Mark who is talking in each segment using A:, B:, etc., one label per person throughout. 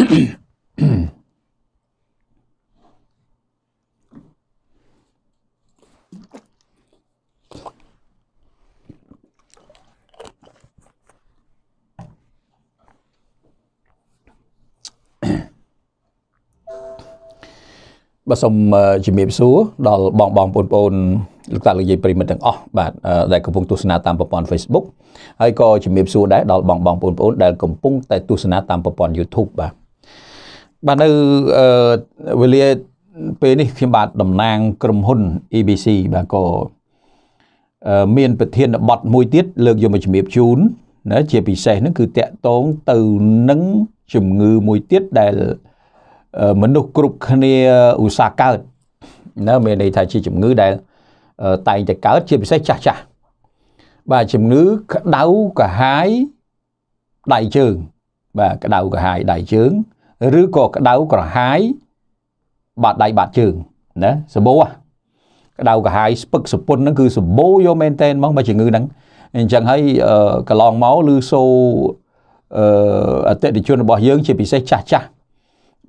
A: បាទសូមជំរាបសួរដល់បងបងបងប្អូនលោកតាលោកយាយប្រិមិត្តទាំងអស់បាទដែលកំពុងទស្សនាតាមប្រព័ន្ធ Facebook ហើយក៏ជំរាបសួរដែរដល់បងបងបងប្អូនដែលកំពុងតែទស្សនាតាមប្រព័ន្ធ YouTube បាទបាទនៅវេលាពេលនេះខ្ញុំបាទតំណាង ក្រុមហ៊ុន EBC បាទក៏មានប្រធានបទមួយទៀតលើកយកមកជំរាបជូនណាជាពិសេសហ្នឹងគឺតកតងទៅនឹងជំងឺមួយទៀតដែលមនុស្សគ្រប់គ្នាឧស្សាហ៍កើតណាមានន័យថាជាជំងឺដែលតែងតែកើតជាពិសេសចាស់ចាស់បាទជំងឺក្តៅកាហាយដៃជើងបាទក្តៅកាហាយដៃជើងឬក៏ក្តៅក្រហាយបាត់ដៃបាត់ជើងណាសបោក្តៅក្រហាយស្ពឹកសពុនហ្នឹងគឺសបោយកមែនតែនហ្មងបើជំងឺហ្នឹងអញ្ចឹងហើយកន្លងមកឬសូអឺអតិថិជនរបស់យើងជាពិសេសចាស់ចាស់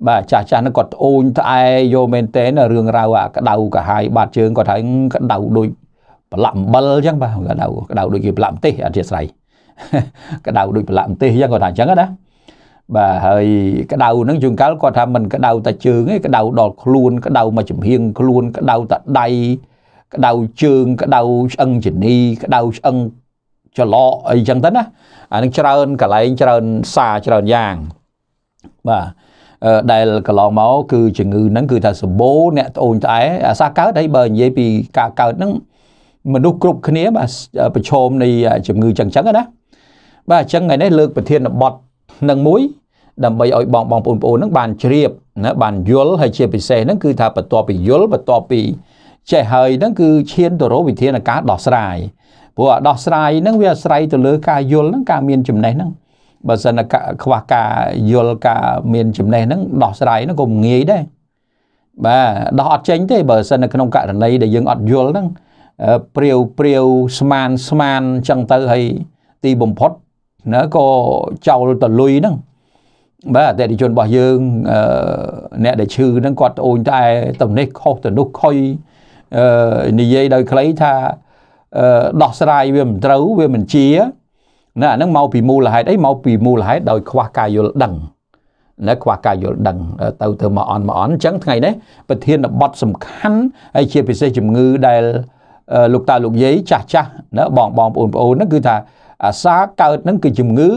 A: បាទចាស់ចាស់ហ្នឹងគាត់ត្អូញត្អែយកមែនតែនរឿងរ៉ាវអាក្តៅក្រហាយបាត់ជើងគាត់ហៅក្តៅដូចប្រឡាក់អំបិលអញ្ចឹងបាទក្តៅក្តៅដូចគេប្រឡាក់ម្ទេសអធិស្ស្រ័យក្តៅដូចប្រឡាក់ម្ទេសអញ្ចឹងគាត់ថាអញ្ចឹងណាបាទហើយក្តៅហ្នឹងជួនកាលគាត់ថាមិនក្តៅតែជើងទេក្តៅដល់ខ្លួនក្តៅមកចំហៀងខ្លួនក្តៅតែដៃក្តៅជើងក្តៅឆ្អឹងជនីក្តៅឆ្អឹងចលកអីចឹងទៅណាអានឹងច្រើនកលែងច្រើនសាច្រើនយ៉ាងបាទដែលកន្លងមកគឺជំងឺហ្នឹងគឺថាសម្បូរអ្នកត្អូនត្អែអាសាកើតហើយបើនិយាយពីការកើតហ្នឹងមនុស្សគ្រប់គ្នាបាទប្រឈមនៃជំងឺចឹងចឹងណាបាទអញ្ចឹងថ្ងៃនេះលើកប្រធានបទនឹងមួយដើម្បីឲ្យបងបងប្អូនបងប្អូននឹងបានជ្រាបណាបានយល់ហើយជាពិសេសហ្នឹងគឺថាបន្ទាប់ពីយល់បន្ទាប់ពីចេះហើយហ្នឹងគឺឈានទៅរកវិធានការដោះស្រាយព្រោះអាដោះស្រាយហ្នឹងវាអាស្រ័យទៅលើ ការយល់ហ្នឹងការមានចំណេះហ្នឹងបើសិនខ្វះការយល់ការមានចំណេះហ្នឹងដោះស្រាយហ្នឹងក៏ងាយដែរបាទដោះអត់ចេញទេបើសិននៅក្នុងករណីដែលយើងអត់យល់ហ្នឹងព្រាវព្រាវស្មានស្មានចឹងទៅហើយទីបំផុតណាក៏ចោលតលុយហ្នឹងបាទអតិថិជនរបស់យើងអ្នកដែលឈឺហ្នឹងគាត់ត្អូញត្អែទៅនេះខុសទៅនោះខុយនិយាយដោយខ្លីថាដោះស្រាយវាមិនត្រូវវាមិនជាណាអាហ្នឹងមក ពីមូលហេតុអីមកពីមូលហេតុដោយខ្វះការយល់ដឹងណាខ្វះការយល់ដឹង ទៅទៅមកអន់មកអន់អញ្ចឹងថ្ងៃនេះប្រធានបទសំខាន់ហើយជាពិសេសជំងឺដែលលោកតាលោកយាយចាស់ចាស់ណាបងបងប្អូនប្អូនហ្នឹងគឺថាអាសាកើតហ្នឹងគឺជំងឺ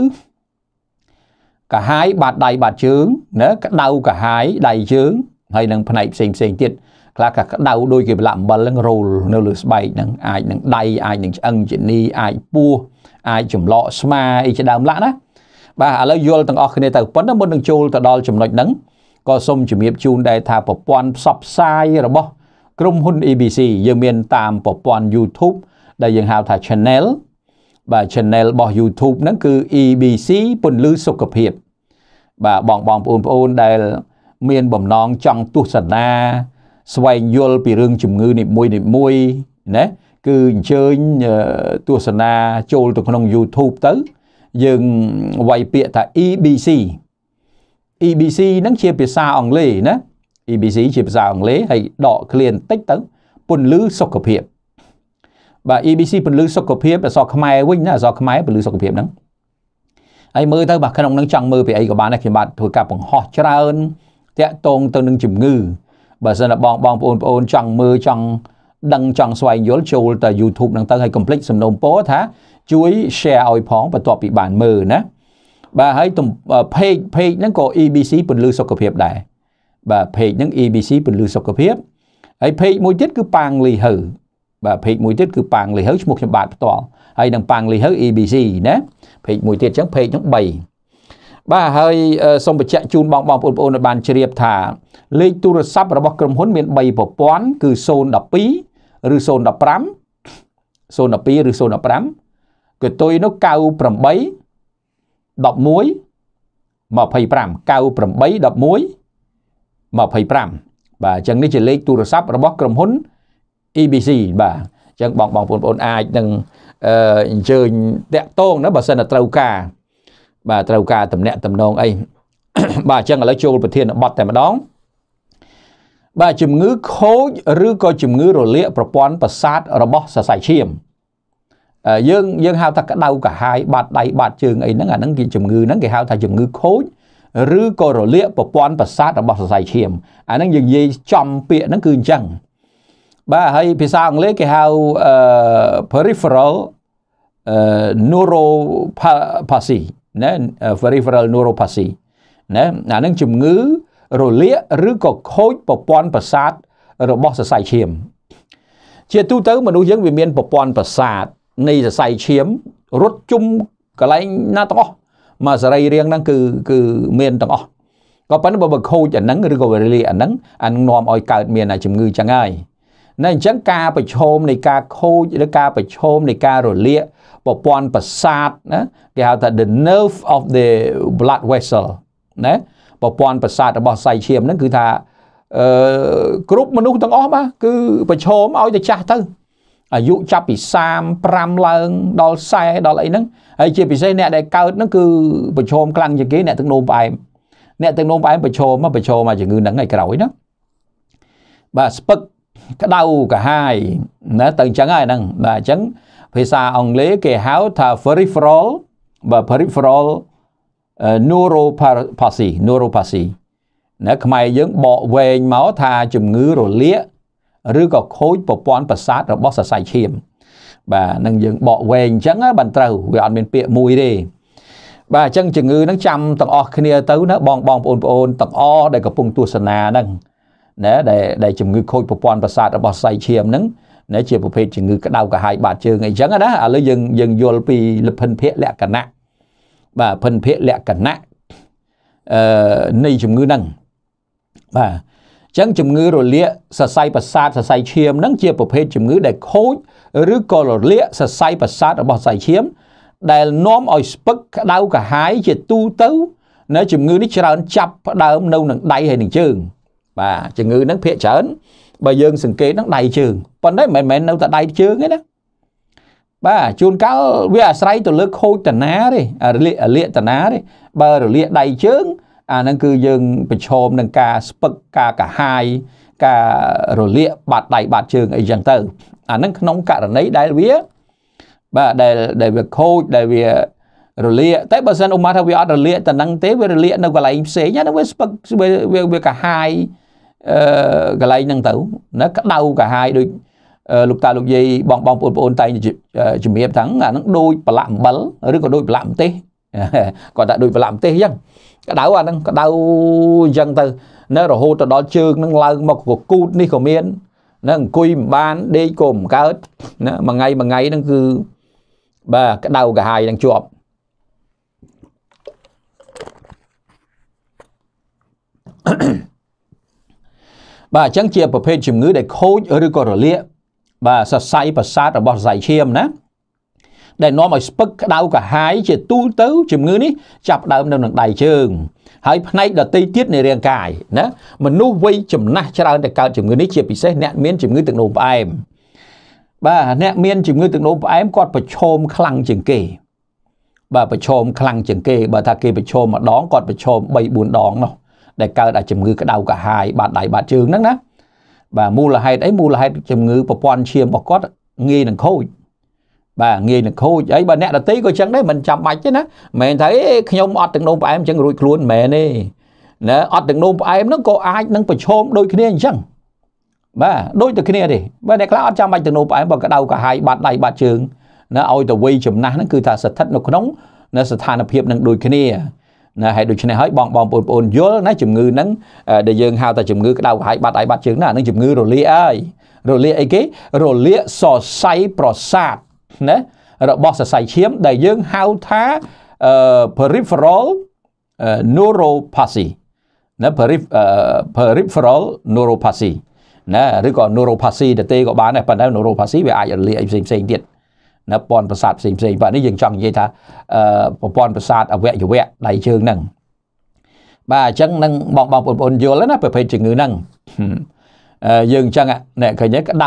A: កាហាយបាតដៃបាតជើងណាក្តៅកាហាយដៃជើង ហើយនឹងផ្នែកផ្សេងផ្សេងទៀតខ្លះក៏ក្តៅដូចគេប្រឡាក់អំបិលហ្នឹងរូលនៅលើស្បែកហ្នឹងអាចនឹងដៃអាចនឹងឆ្អឹងជនីអាចពោះអាចចម្លក់ស្មាអីជាដើមឡាក់ណាបាទឥឡូវយល់ទាំងអស់គ្នាទៅប៉ុន្តែមុននឹងចូលទៅដល់ចំណុចហ្នឹងក៏សូមជំរាបជូនដែរថាប្រព័ន្ធផ្សព្វផ្សាយរបស់ ក្រុមហ៊ុន ABC យើងមានតាមប្រព័ន្ធ YouTube ដែលយើងហៅថា Channel បាទ channel របស់ YouTube ហ្នឹងគឺ EBC ពន្លឺសុខភាពបាទបងបងប្អូនប្អូនដែល មានបំណងចង់ទស្សនាស្វែងយល់ពីរឿងជំងឺនីមួយនីមួយណាគឺអញ្ជើញទស្សនាចូលទៅក្នុង YouTube ទៅយើងវាយពាក្យថា EBC EBC ហ្នឹងជាភាសាអង់គ្លេសណា EBC ជាភាសាអង់គ្លេសហើយដកឃ្លាបន្តិចទៅពន្លឺសុខភាពបាទ EBC ពលឺសុខភាពអសរខ្មែរវិញណាអសរខ្មែរពលឺសុខភាពហ្នឹងហើយមើលទៅបាទក្នុងហ្នឹងចង់មើលពីអីក៏បានដែរខ្ញុំបាទធ្វើការបង្ហោះច្រើនតាក់ទងទៅនឹងជំងឺបើសិនតែបងបងប្អូនប្អូនចង់មើលចង់ដឹងចង់ស្វែងយល់ចូលទៅ YouTube ហ្នឹងទៅហើយកុំភ្លេចសំណូមពរថា ជួយ share ឲ្យផងបន្ទាប់ពីបានមើលណាបាទហើយ page page ហ្នឹងក៏ EBC ពន្លឺសុខភាពដែរបាទ page ហ្នឹង EBC ពន្លឺសុខភាពហើយ page មួយទៀតគឺប៉ាងលីហើបាទពេកមួយទៀតគឺប៉ាងលីហៅឈ្មោះខ្ញុំបាទផ្ទាល់ហើយនឹងប៉ាងលីហៅ EBC ណាពេកមួយទៀតអញ្ចឹងពេកនោះ3បាទហើយសូមបញ្ជាក់ជូនបងបងប្អូនបងប្អូនឲ្យបានជ្រាបថាលេខទូរស័ព្ទរបស់ក្រុមហ៊ុនមាន3ប្រព័ន្ធគឺ012ឬ015 012ឬ015កតុយនោះ98 11 25 98 11 25បាទអញ្ចឹងនេះជាលេខទូរស័ព្ទរបស់ក្រុមហ៊ុន EBC បាទអញ្ចឹងបងបងប្អូនអាចនឹងអញ្ជើញតាក់តងណាបើសិនតែត្រូវការ បាទត្រូវការតំណែងតំណងអីបាទអញ្ចឹងឥឡូវចូលប្រធានបတ်តែម្ដងបាទជំងឺខូចឬក៏ជំងឺរលាកប្រព័ន្ធប្រសាទរបស់សរសៃឈាម យើងយើងហៅថាក្តៅកាហាយបាត់ដៃបាត់ជើងអីហ្នឹងអាហ្នឹងគេជំងឺហ្នឹងគេហៅថាជំងឺខូចឬក៏រលាកប្រព័ន្ធប្រសាទរបស់សរសៃឈាមអាហ្នឹងយើងនិយាយចំពាក្យហ្នឹងគឺអញ្ចឹងបាទហើយភាសាអង់គ្លេសគេហៅ peripheral neuropathy ណា peripheral neuropathy ណាអានឹងជំងឺរលាកឬក៏ខូចប្រព័ន្ធប្រសាទរបស់សរសៃឈាម ជាទូទៅមនុស្សយើងវាមានប្រព័ន្ធប្រសាទនៃសរសៃឈាមរត់ជុំកន្លែងណាទាំងអស់មកសរីរាង្គហ្នឹងគឺគឺមានទាំងអស់ក៏ប៉ុន្តែបើខូចអាហ្នឹងឬក៏វារលាកអាហ្នឹងអានឹងនាំឲ្យកើតមានអាជំងឺចឹងហើយនៅអញ្ចឹងការប្រឈមនៃការខូចឬការប្រឈមនៃការរលាកប្រព័ន្ធប្រសាទណាគេហៅថា the nerve of the blood vessel ណាប្រព័ន្ធប្រសាទរបស់សៃឈាមហ្នឹងគឺថាអឺគ្រប់មនុស្សទាំងអស់បាទគឺប្រឈមឲ្យតែចាស់ទៅអាយុចាប់ពី35ឡើងដល់40ដល់អីហ្នឹងហើយជាពិសេសអ្នកដែលកើតហ្នឹងគឺប្រឈមខ្លាំងជាងគេអ្នកទឹកនោមផ្អែមអ្នកទឹកនោមផ្អែមប្រឈមប្រឈមមកជំងឺហ្នឹងឯក្រោយណាបាទស្ពឹកក្តៅកាហាយណាទៅអញ្ចឹងហើយហ្នឹងបាទអញ្ចឹងភាសាអង់គ្លេសគេហៅថា peripheral បើ peripheral neuropathy neuropathy ណាខ្មែរយើងបកវែងមកថាជំងឺរលាកឬក៏ខូចប្រព័ន្ធប្រសាទរបស់សរសៃឈាម បាទនឹងយើង បកវែងអញ្ចឹងបានត្រូវវាអត់មានពាក្យមួយទេបាទអញ្ចឹងជំងឺហ្នឹងចាំទាំងអស់គ្នាទៅណា បងបងប្អូនបងទាំងអស់ដែលកំពុងទស្សនាហ្នឹងណាដែលដែលជំងឺខូចប្រព័ន្ធប្រសាទរបស់សៃឈាមហ្នឹងណាជាប្រភេទជំងឺក្តៅក្រហាយបាតជើងអីចឹងណាឥឡូវយើងយើងយល់ពីលភិនភៈលក្ខណៈបាទភិនភៈលក្ខណៈអឺនៃជំងឺហ្នឹងបាទចឹងជំងឺរលាកសរសៃប្រសាទសរសៃឈាមហ្នឹងជាប្រភេទជំងឺ ដែលខូចឬក៏រលាកសរសៃប្រសាទរបស់សរសៃឈាមដែលនាំឲ្យស្ពឹកក្តៅក្រហាយជាទូទៅ នៅ ជំងឺនេះច្រើន ចាប់ផ្ដើមនៅនឹងដៃហើយនឹងជើងបាទជំងឺហ្នឹងភាកច្រើនបើយើង សង្កេតហ្នឹងដៃជើងប៉ុន្តែមិនមែននៅតែដៃជើងទេណាបាទជួនកាលវាអាស្រ័យទៅលើខូចតាណាទេរលាករលាកតាណាទេបើរលាកដៃជើងអាហ្នឹងគឺយើងប្រឈមនឹងការស្ពឹកការកាហាយការរលាក បាត់ដៃបាត់ជើងអីចឹងទៅអាហ្នឹងក្នុងករណីដែលវា បាទដែលដែលវាខូចដែលវារលាកតែបើសិនអ៊ុម៉ាថាវាអត់រលាកតាហ្នឹងទេវារលាកនៅកន្លែងផ្សេងណាវាស្ពឹកវាវាកាហាយកន្លែងហ្នឹងទៅណាក្តៅកាហាយដូចលោកតាលោកយាយបងបងប្អូនប្អូនតែងជំរាបថាអាហ្នឹងដូចប្រឡាក់អំបិលឬក៏ដូចប្រឡាក់ម្ទេសគាត់ថាដូចប្រឡាក់ម្ទេសអញ្ចឹងក្តៅអាហ្នឹងក្តៅអញ្ចឹងទៅណារហូតទៅដល់ជើងហ្នឹងឡើងមកកគូតនេះក៏មានណាអង្គុយមិនបានដេកក៏មិនកើតណាមួយថ្ងៃមួយថ្ងៃហ្នឹងគឺបាទក្តៅកាហាយហ្នឹងជាប់អឺបាទអញ្ចឹងជាប្រភេទជំងឺ ដែលខូចឬក៏រលាកបាទសរសៃប្រសាទរបស់សរសៃឈាមណាដែលនាំឲ្យស្ពឹកក្តៅកាហាយជាទូទៅ ជំងឺនេះចាប់ដើមនៅនឹងដៃជើង ហើយផ្នែកដតីទៀតនៃរាងកាយណាមនុស្សវ័យចំណាស់ច្រើនតែកើតជំងឺនេះជាពិសេសអ្នកមានជំងឺទឹកនោមផ្អែមបាទអ្នកមានជំងឺទឹកនោមផ្អែមគាត់ប្រឈមខ្លាំងជាងគេ បាទប្រឈមខ្លាំងជាងគេបើថាគេប្រឈមម្ដងគាត់ប្រឈម3 4ដងនោះដែលកើតអាជំងឺក្តៅកាហាយបាត់ដៃបាត់ជើងហ្នឹងណាបាទមូលហេតុអីមូលហេតុជំងឺប្រព័ន្ធឈាមរបស់គាត់ងាយនឹងខូចបាទងាយនឹងខូចអីបើអ្នកដតីក៏ចឹងដែរមិនចាំបាច់ទេណាមិនថាអេខ្ញុំអត់ទឹកនោមផ្អែមចឹងរួចខ្លួនមែនទេណាអត់ទឹកនោមផ្អែមហ្នឹងក៏អាចនឹងប្រឈមដូចគ្នាអញ្ចឹងបាទដូចតែគ្នាទេបាទអ្នកខ្លះអត់ចាំបាច់ទឹកនោមផ្អែមបើក្តៅកាហាយបាត់ដៃបាត់ជើងណាឲ្យទៅវ័យចំណាស់ហ្នឹងគឺថាស្ថិតនៅក្នុងនៅស្ថានភាពនឹងដូចគ្នាណាហើយដូច្នេះហើយបងបងប្អូនយល់ណាជំងឺហ្នឹងដែលយើងហៅថាជំងឺក្តៅក្រហាយបាត់ដៃបាត់ជើងណាហ្នឹងជំងឺរលាកហើយរលាកអីគេរលាកសរសៃប្រសាទណារបស់សរសៃឈាម ដែលយើងហៅថា peripheral neuropathy ណា peripheral neuropathy ណាឬក៏ neuropathy ទៅទេក៏បានដែរប៉ុន្តែ neuropathy វាអាចរលាកអីផ្សេងៗទៀតនៅប្រព័ន្ធប្រសាទផ្សេងផ្សេងបាទនេះយើងចង់និយាយថាប្រព័ន្ធប្រសាទអវយវៈដៃជើងហ្នឹងបាទអញ្ចឹងនឹងបងបងបងប្អូនយល់ណាប្រភេទជំងឺហ្នឹងយើងអញ្ចឹងអ្នកឃើញក្តៅ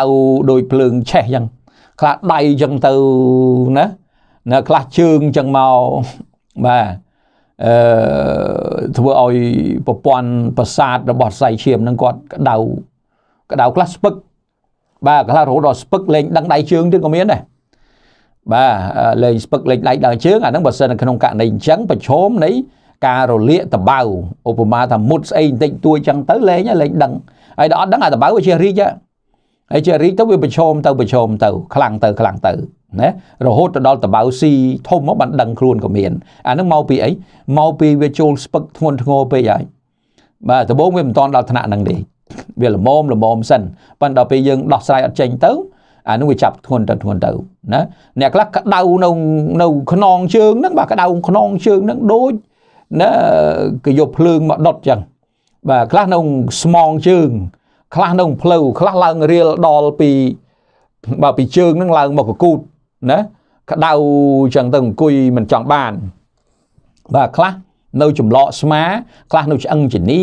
A: ដោយភ្លើងឆេះអញ្ចឹងខ្លះដៃអញ្ចឹងទៅណាណាខ្លះជើងអញ្ចឹងមកបាទអឺធ្វើឲ្យប្រព័ន្ធប្រសាទរបស់សៃឈាមនឹងគាត់ក្តៅក្តៅខ្លះស្ពឹកបាទខ្លះរហូតដល់ស្ពឹកលែងដឹងដៃជើងទៀតក៏មានដែរបាទលេងស្ពឹកលេងដៃដល់ជើងអាហ្នឹងបើសិនក្នុងករណីអញ្ចឹងប្រឈមនៃការរលាកតបៅឧបមាថាមុតស្អីបន្តិចតួចឹងទៅលេងលេងដឹងហើយដល់អត់ដឹងអាតបៅវាជារីកហើយជារីកទៅវាប្រឈមទៅប្រឈមទៅ ខ្លាំងទៅ ខ្លាំងទៅណារហូតទៅដល់តបៅស៊ីធំមកបានដឹងខ្លួនក៏មានអានឹងមកពីអីមកពីវាចូលស្ពឹកធ្ងន់ធ្ងរពេកហើយបាទដំបូងវាមិនតន់ដល់ថ្នាក់ហ្នឹងទេវាល្មមល្មមសិនប៉ុន្តែដល់ពេលយើងដោះស្រាយអត់ចេញទៅអានោះវាចាប់ធ្ងន់ទៅធ្ងន់ទៅណាអ្នកខ្លះក្តៅនៅនៅខ្នងជើងហ្នឹងបាទក្តៅខ្នងជើងហ្នឹងដូចណាគេយកភ្លើងមកដុតចឹងបាទខ្លះនៅស្មងជើងខ្លះនៅផ្លូវខ្លះឡើងរៀលដល់ពីបាទពីជើងហ្នឹងឡើងមកកកូតណាក្តៅចឹងទៅអង្គុយមិនចង់បានបាទខ្លះនៅចំឡកស្មាខ្លះនៅឆ្អឹងជនី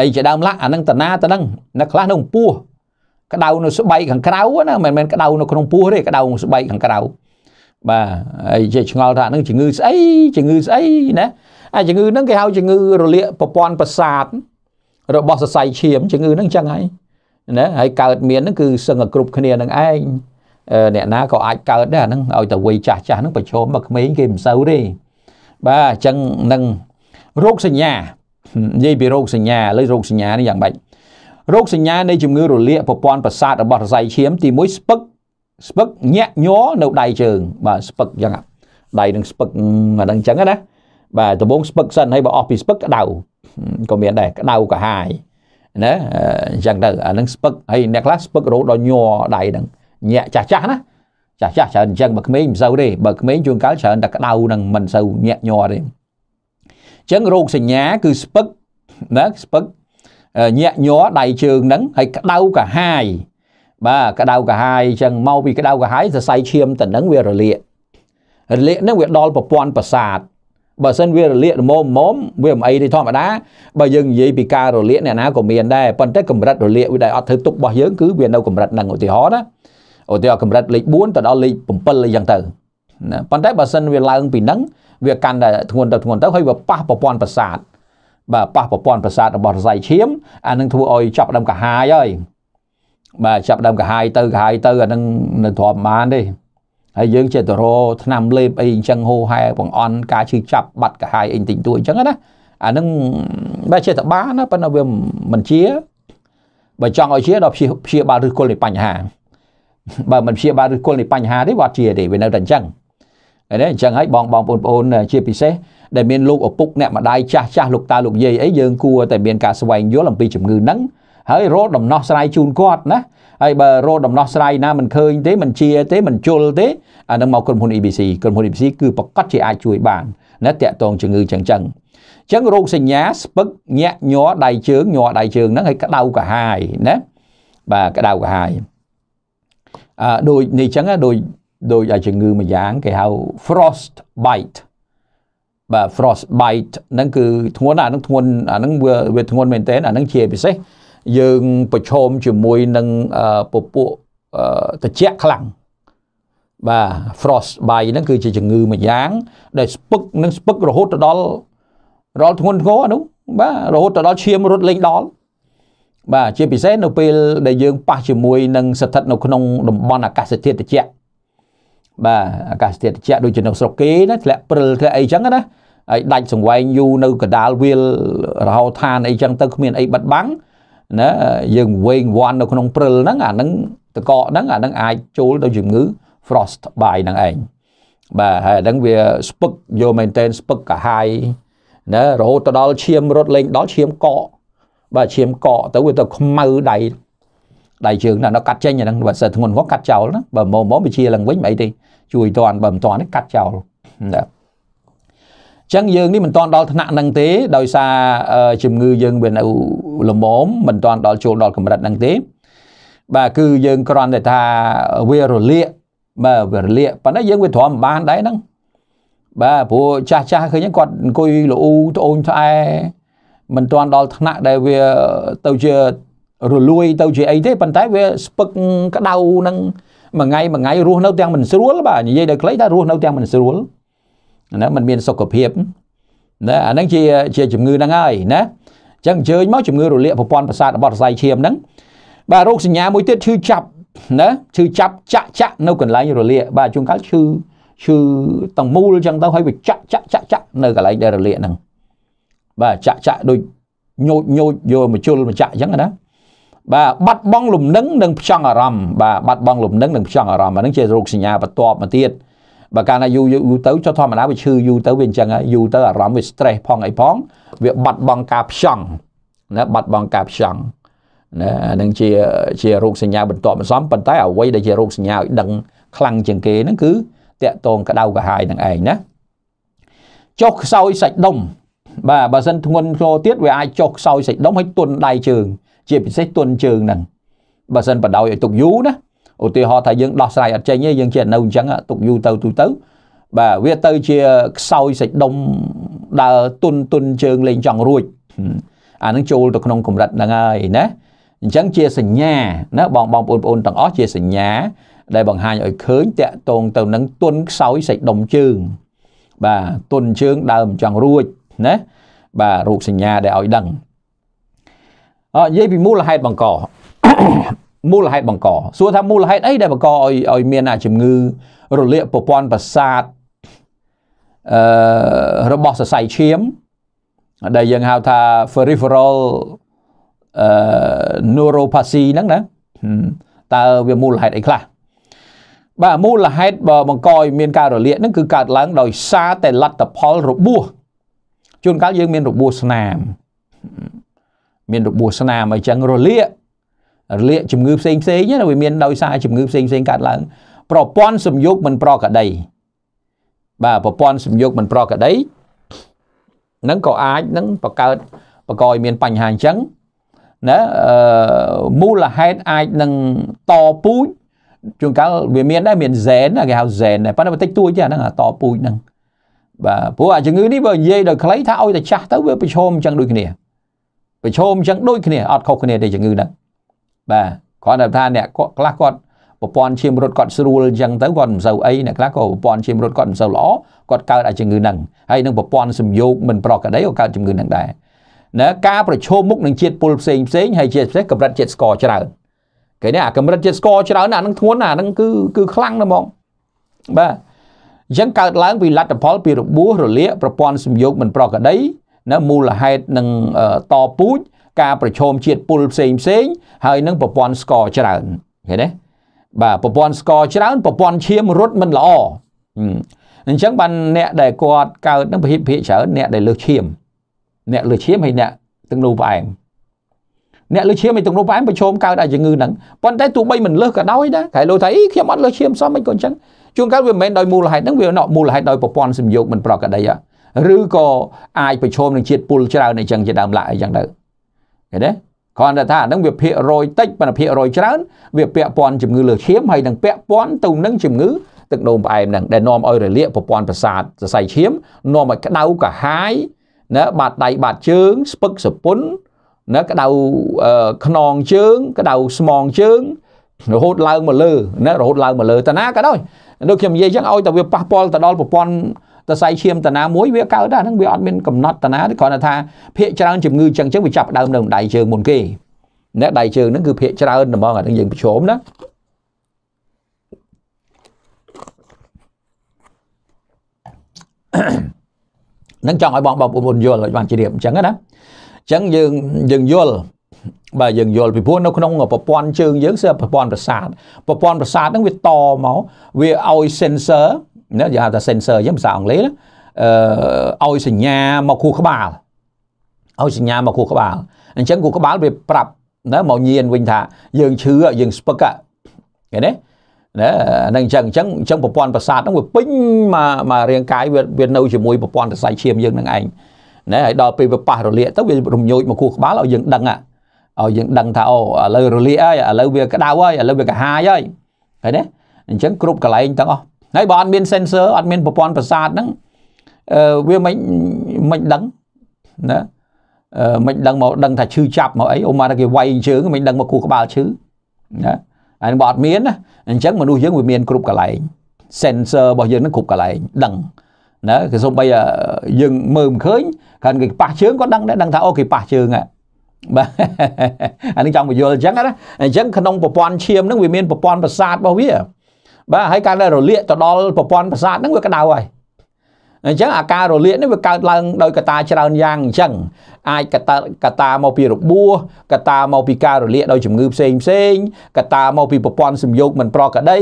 A: អីជាដើមឡាក់អានឹងតាណាតានឹងណាខ្លះនៅពោះក្តៅនៅស្បែកខាងក្រៅណាមិនមែនក្តៅនៅក្នុងពោះទេក្តៅស្បែកខាងក្រៅបាទហើយជាឆ្ងល់ថានឹងជំងឺស្អីជំងឺស្អីណាអាជំងឺហ្នឹងគេហៅជំងឺរលាកប្រព័ន្ធប្រសាទរបស់សរសៃឈាមជំងឺហ្នឹងចឹងហើយណាហើយកើតមានហ្នឹងគឺសឹងតែគ្រប់គ្នានឹងឯងអ្នកណាក៏អាចកើតដែរអាហ្នឹងឲ្យតែវ័យចាស់ចាស់ហ្នឹងប្រឈមមកក្មេងគេមិនសូវទេបាទអញ្ចឹងនឹងរោគសញ្ញានិយាយពីរោគសញ្ញាលើរោគសញ្ញានេះយ៉ាងម៉េចរោគសញ្ញានៃជំងឺរលាកប្រព័ន្ធប្រសាទរបស់សរសៃឈាមទី1ស្ពឹកស្ពឹកញាក់ញ័រនៅដៃជើងបាទស្ពឹកអញ្ចឹងដៃនឹងស្ពឹកអាហ្នឹងអញ្ចឹងណាបាទដំបងស្ពឹកសិនហើយបើអស់ពីស្ពឹកក្តៅក៏មានដែរក្តៅក៏ហាយណាអញ្ចឹងទៅអានឹងស្ពឹកហើយអ្នកខ្លះស្ពឹករោដល់ញ័រដៃហ្នឹងញាក់ចាស់ចាស់ណាចាស់ចាស់ច្រើនអញ្ចឹងបើក្មេងមិនសូវទេបើក្មេងជួនកាលច្រើនតែក្តៅនឹងមិនសូវញាក់ញ័រទេអញ្ចឹងរោគសញ្ញាគឺស្ពឹកណាស្ពឹកញាក់ញ័រដៃជើងហ្នឹងហើយក្តៅកាហាយបាទក្តៅកាហាយអញ្ចឹងមកពីក្តៅកាហាយសរសៃឈាមទៅនឹងវារលាករលាកហ្នឹងវាដល់ប្រព័ន្ធប្រសាទបើសិនវារលាកល្មមមវាមិនអីទេធម្មតាបើយើងនិយាយពីការរលាកអ្នកណាក៏មានដែរប៉ុន្តែកម្រិតរលាកវាដែលអត់ធ្វើទុករបស់យើងគឺវានៅកម្រិតហ្នឹងឧទាហរណ៍ណាឧទាហរណ៍កម្រិតលេខ4ទៅដល់លេខ7អីចឹងទៅណាប៉ុន្តែបើសិនវាឡើងពីហ្នឹងវាកាន់តែធ្ងន់ទៅធ្ងន់ទៅហើយវាប៉ះប្រព័ន្ធប្រសាទបាទប៉ះប្រព័ន្ធប្រសាទរបស់សរសៃឈាមអានឹងធ្វើឲ្យចាប់ដើមកាហាយហើយបាទចាប់ដើមកាហាយទៅកាហាយទៅអានឹងនៅទ្រាំបានទេហើយយើងចេះតរឆ្នាំលេបអីអញ្ចឹងហូហែបង្អន់ការឈឺចាប់បាត់កាហាយអីតិចតួចអញ្ចឹងណាអានឹងបាទចេះតបានណាប៉ុន្តែវាមិនជាបើចង់ឲ្យជាដល់ព្យាបាលឬគល់នៃបញ្ហាបើមិនព្យាបាលឬគល់នៃបញ្ហាទេវាអត់ជាទេវានៅតែអញ្ចឹងណាអញ្ចឹងហើយបងបងប្អូនជាពិសេសដែលមានលោកឪពុកអ្នកម្ដាយចាស់ចាស់លោកតាលោកយាយអីយើងគួរតែមានការស្វែងយល់អំពីជំងឺហ្នឹងហើយរកដំណោះស្រាយជូនគាត់ណាហើយបើរកដំណោះស្រាយណាមិនឃើញទេមិនជាទេមិនជល់ទេអានឹងមកក្រុមហ៊ុន EBC ក្រុមហ៊ុន EBC គឺប្រកាសជាអាចជួយបានណាតាក់តងជំងឺចឹងចឹងអញ្ចឹងរោគសញ្ញាស្ពឹកញាក់ញ័រដៃជើងញ័រដៃជើងហ្នឹងហើយក្តៅកាហាយណាបាទក្តៅកាហាយអឺដូចនេះចឹងដូចដោយអាជំងឺមួយយ៉ាងគេហៅ frost bite បាទ frost bite ហ្នឹងគឺ ធ្ងន់ណាស់ហ្នឹងធ្ងន់អាហ្នឹងវាវាធ្ងន់មែនតើអាហ្នឹងជាពិសេស យើងប្រឈមជាមួយនឹងពពួកត្រជាក់ខ្លាំងបាទ frost bite ហ្នឹងគឺជាជំងឺមួយយ៉ាងដែលស្ពឹកនឹងស្ពឹករហូតទៅដល់រាល់ធ្ងន់ធ្ងរនោះបាទរហូតទៅដល់ឈាមរត់លេងដល់បាទជាពិសេសនៅពេលដែលយើងប៉ះជាមួយនឹងស្ថិតនៅក្នុងតំបន់អាកាសធាតុត្រជាក់បាទអាកាសធាតុត្រជាក់ដូចជានៅស្រុកគេណាធ្លាក់ព្រិលធ្លាក់អីចឹងណាហើយដាច់សង្វែងយូរនៅកដាលវាលរហោឋានអីចឹងទៅគ្មានអីបិទបាំងណាយើងវែងវាន់នៅក្នុងព្រិលហ្នឹងអាហ្នឹងតកកហ្នឹងអាហ្នឹងអាចចូលទៅជំងឺ frost បាយហ្នឹងឯងបាទហើយអាហ្នឹងវាស្ពឹកយកមែនតែនស្ពឹកកាហាយណារហូតទៅដល់ឈាមរត់លេងដល់ឈាមកកបាទឈាមកកទៅវាទៅខ្មៅដៃដៃជើងណា nó កាត់ចេញអាហ្នឹងបើសិនធ្ងន់គាត់កាត់ចោលណាបើមកមកវាជាឡើងវិញមិនអីទេជួយតាន់បើមិនតាន់កាត់ចោលណាចឹងយើងនេះមិនតាន់ដល់ថ្នាក់ហ្នឹងទេដោយសារជំងឺយើងវានៅលមមមិនតាន់ដល់ចូលដល់កម្រិតហ្នឹងទេបាទគឺយើងគ្រាន់តែថាវារលាកបាទវារលាកប៉ុន្តែយើងវាទ្រាំបានដែរហ្នឹងបាទព្រោះចាស់ចាស់ឃើញគាត់អង្គុយលូអូត្អូនត្អែមិនតាន់ដល់ថ្នាក់ដែលវាទៅជារលួយទៅជាអីទេប៉ុន្តែវាស្ពឹកក្តៅនឹងមួយថ្ងៃមួយថ្ងៃរស់នៅទាំងមិនស្រួល បាទនិយាយដល់ខ្លីថារស់នៅទាំងមិនស្រួលណាมันមានសុខភាពណាអាហ្នឹងជាជាជំងឺហ្នឹងហើយណាអញ្ចឹងអញ្ជើញមកជំងឺរលាកប្រព័ន្ធប្រសាទរបស់សរសៃឈាមហ្នឹងបាទរោគសញ្ញាមួយទៀតឈឺចាប់ណាឈឺចាប់ចាក់ចាក់នៅកន្លែងរលាកបាទជួនកាលឈឺឈឺតមូលអញ្ចឹងទៅហើយវាចាក់ចាក់ចាក់ចាក់នៅកន្លែងដែលរលាកហ្នឹងបាទចាក់ចាក់ដូចញោចញោចយកមកជុលមកចាក់អញ្ចឹងណាបាទបាត់បង់លំនឹងនិងផ្ចង់អារម្មណ៍បាទបាត់បង់លំនឹងនិងផ្ចង់អារម្មណ៍អានឹងជារោគសញ្ញាបន្ទាប់មកទៀតបើកាលណាយូរយូរទៅចុះធម្មតាវាឈឺយូរទៅវាអញ្ចឹងយូរទៅអារម្មណ៍វា stress ផងអីផង វាបាត់បង់ការផ្ចង់ណាបាត់បង់ការផ្ចង់ណាអានឹងជាជារោគសញ្ញាបន្ទាប់មិនសមប៉ុន្តែអ្វីដែលជារោគសញ្ញាឲ្យដឹងខ្លាំងជាងគេហ្នឹងគឺតកតងក្តៅក្រហាយនឹងឯងណាចុះខ្សោយសាច់ដុំបាទបើសិនធ្ងន់ធ្ងរទៀតវាអាចចុះខ្សោយសាច់ដុំឲ្យទន់ដៃជើងជាពិសេសទុនជើងហ្នឹងបើសិនបដោយឲ្យទុកយូរណាឧទាហរណ៍ថាយើងដោះស្រាយអត់ចេញទេយើងជានៅអញ្ចឹងទុកយូរទៅទូទៅបាទវាទៅជាខ្សោយសាច់ដុំដើរទុនទុនជើងលេងចង់រួចអានឹងចូលទៅក្នុងកម្រិតហ្នឹងហើយណាអញ្ចឹងជាសញ្ញាណាបងបងប្អូនប្អូនទាំងអស់ជាសញ្ញាដែលបង្ហាញឲ្យឃើញតកតងទៅនឹងទុនខ្សោយសាច់ដុំជើងបាទទុនជើងដើមចង់រួចណាបាទរូបសញ្ញាដែលឲ្យដឹងនិយាយពីមូលហេតុបង្កមូលហេតុបង្កសួរថាមូលហេតុអីដែលបង្កឲ្យឲ្យមានអាជំងឺ រលាកប្រព័ន្ធប្រសាទអឺរបស់សរសៃឈាមដែលយើងហៅថា peripheral អឺ neuropathy ហ្នឹងណាតើវាមូលហេតុអីខ្លះបាទមូលហេតុបើបង្កឲ្យមានការរលាកហ្នឹង គឺកើតឡើងដោយសារតែលទ្ធផលរបួសជួនកាលយើង មានរបួសស្នាមមានរបួសស្នាមអីចឹងរលាករលាកជំងឺផ្សេងផ្សេងណាវាមានដោយសារជំងឺផ្សេងផ្សេងកើតឡើង ប្រព័ន្ធសំយោគមិនប្រក្រតីបាទប្រព័ន្ធសំយោគមិនប្រក្រតីនឹងក៏អាចនឹងបង្កើតបង្កឲ្យមានបញ្ហាអញ្ចឹងណាអឺមូលហេតុអាចនឹងតពូជជួនកាលវាមានដែរមានហ្សែនគេហៅហ្សែនដែរប៉ុន្តែបន្តិចតួចទេអាហ្នឹងអាតពូជហ្នឹងបាទព្រោះអាជំងឺនេះបើនិយាយដោយខ្លីថាឲ្យតែចាស់ទៅវាប្រឈមអញ្ចឹងដូចគ្នាប្រឈមអញ្ចឹងដូចគ្នាអត់ខុសគ្នាទេជំងឺហ្នឹងបាទគាត់តែថាអ្នកខ្លះគាត់ប្រព័ន្ធឈាមរត់គាត់ស្រួលអញ្ចឹងទៅគាត់មិនសូវអីអ្នកខ្លះក៏ប្រព័ន្ធឈាមរត់គាត់មិនសូវល្អគាត់កើតអាជំងឺហ្នឹងហើយនឹងប្រព័ន្ធសំយោគមិនប្រក្រតីក៏កើតជំងឺហ្នឹងដែរណាការប្រឈមមុខនឹងជាតិពុលផ្សេងផ្សេងហើយជាពិសេសកម្រិតជាតិស្ករច្រើនគេនេះអាកម្រិតជាតិស្ករច្រើនអានឹងធ្ងន់អានឹងគឺគឺខ្លាំងណាស់ហ្មងបាទអញ្ចឹងកើតឡើងពីលទ្ធផលពីរបួសរលាកប្រព័ន្ធសំយោគមិនប្រក្រតីណាមូលហេតុនឹងតពូជការប្រឈមជាតិពុលផ្សេងផ្សេង ហើយនឹងប្រព័ន្ធស្ករច្រើនឃើញទេបាទប្រព័ន្ធស្ករច្រើនប្រព័ន្ធឈាមរត់មិនល្អអញ្ចឹងបានអ្នកដែលគាត់កើតនឹងពិភពភាគច្រើនអ្នកដែលលើសឈាម អ្នកលើសឈាមហើយអ្នកទាំងនោះផ្អែមអ្នកលើសឈាមឯទាំងនោះផ្អែមប្រឈមកើតឲ្យជំងឺហ្នឹងប៉ុន្តែទោះបីមិនលើសក៏ដោយដែរគេលោថាអីខ្ញុំអត់លើសឈាមសោះមិនក៏អញ្ចឹងជួនកាលវាមិនមែនដោយមូលហេតុហ្នឹងវាណក់មូលហេតុដោយប្រព័ន្ធសម្យោគមិនប្រក្រតីហ៎ឬក៏អាចប្រឈមនឹងជាតិពុលច្រើនអីចឹងជាដើមឡាក់អីចឹងទៅឃើញទេគ្រាន់តែថាហ្នឹងវាភាគរយតិចប៉ុន្តែភាគរយច្រើនវាពាក់ព័ន្ធជំងឺលើឈាមហើយនឹងពាក់ព័ន្ធទៅនឹងជំងឺទឹកនោមផ្អែមហ្នឹងដែលនាំឲ្យរលាកប្រព័ន្ធប្រសាទសរសៃឈាមនាំឲ្យក្តៅកាហាយណាបាត់ដៃបាត់ជើងស្ពឹកសពុនណាក្តៅខ្នងជើងក្តៅស្មងជើងរហូតឡើងមកលើណារហូតឡើងមកលើតាណាក៏ដោយដូចខ្ញុំនិយាយចឹងឲ្យតែវាប៉ះពាល់ទៅដល់ប្រព័ន្ធតសៃឈាមតាណាមួយវាកើតដែរហ្នឹងវាអត់មានកំណត់តាណាទេគ្រាន់តែថាភាកច្រើនជំងឺចឹងចឹងវាចាប់ដើមនៅដៃជើងមុនគេណែដៃជើងហ្នឹងគឺភាកច្រើនហ្មងអាហ្នឹងយើងប្រជុំណានឹងចង់ឲ្យបងបងប្អូនយល់ឲ្យបានជ្រាបអញ្ចឹងណាអញ្ចឹងយើងយើងយល់បាទយើងយល់ពីព្រោះនៅក្នុងប្រព័ន្ធជើងយើងគឺប្រព័ន្ធប្រសាទប្រព័ន្ធប្រសាទហ្នឹងវាតមកវាឲ្យ sensor ណាគេហៅថា sensor អញ្ចឹងភាសាអង់គ្លេសអឺឲ្យសញ្ញាមកខួរក្បាលឲ្យសញ្ញាមកខួរក្បាលអញ្ចឹងខួរក្បាលវាប្រាប់ណាមកញៀនវិញថាយើងឈឺយើងស្ពឹកឃើញទេណាហ្នឹងអញ្ចឹងអញ្ចឹងអញ្ចឹងប្រព័ន្ធប្រសាទហ្នឹងវាពេញមកមករាងកាយវាវានៅជាមួយប្រព័ន្ធសរសៃឈាមយើងហ្នឹងឯងណាហើយដល់ពេលវាប៉ះរលាកទៅវារំញោចមកខួរក្បាលឲ្យយើងដឹងឲ្យយើងដឹងថាអូឥឡូវរលាកហើយឥឡូវវាក្តៅហើយឥឡូវវាកាហាយហើយឃើញទេអញ្ចឹងគ្រប់កន្លែងទាំងអស់ហើយបើអត់មាន sensor អត់មានប្រព័ន្ធប្រសាទហ្នឹងវាមិនមិនដឹងណាមិនដឹងមកដឹងថាឈឺចាប់មកអីអូមកគេវាយជើងមិនដឹងមកគូក្បាលឈឺណាហើយបើអត់មានណាអញ្ចឹងមនុស្សយើងវាមានគ្រប់កន្លែង sensor របស់យើងនឹងគ្រប់កន្លែងដឹងណាគេសូម្បីយើងមើលមិនឃើញកាន់គេប៉ះជើងក៏ដឹងដែរដឹងថាអូគេប៉ះជើងហ่ะបាទអានេះចង់បញ្យល់អញ្ចឹងណាអញ្ចឹងក្នុងប្រព័ន្ធឈាមនឹងវាមានប្រព័ន្ធប្រសាទរបស់វាបាទហើយកាលដែលរលាកទៅដល់ប្រព័ន្ធប្រសាទហ្នឹងវាក្តៅហើយអញ្ចឹងអាការរលាកនេះវាកើតឡើងដោយកត្តាច្រើនយ៉ាងអញ្ចឹងអាចកតាកតាមកពីរបួសកតាមកពីការរលាកដោយជំងឺផ្សេងផ្សេងកតាមកពីប្រព័ន្ធសំយោគមិនប្រក្រតី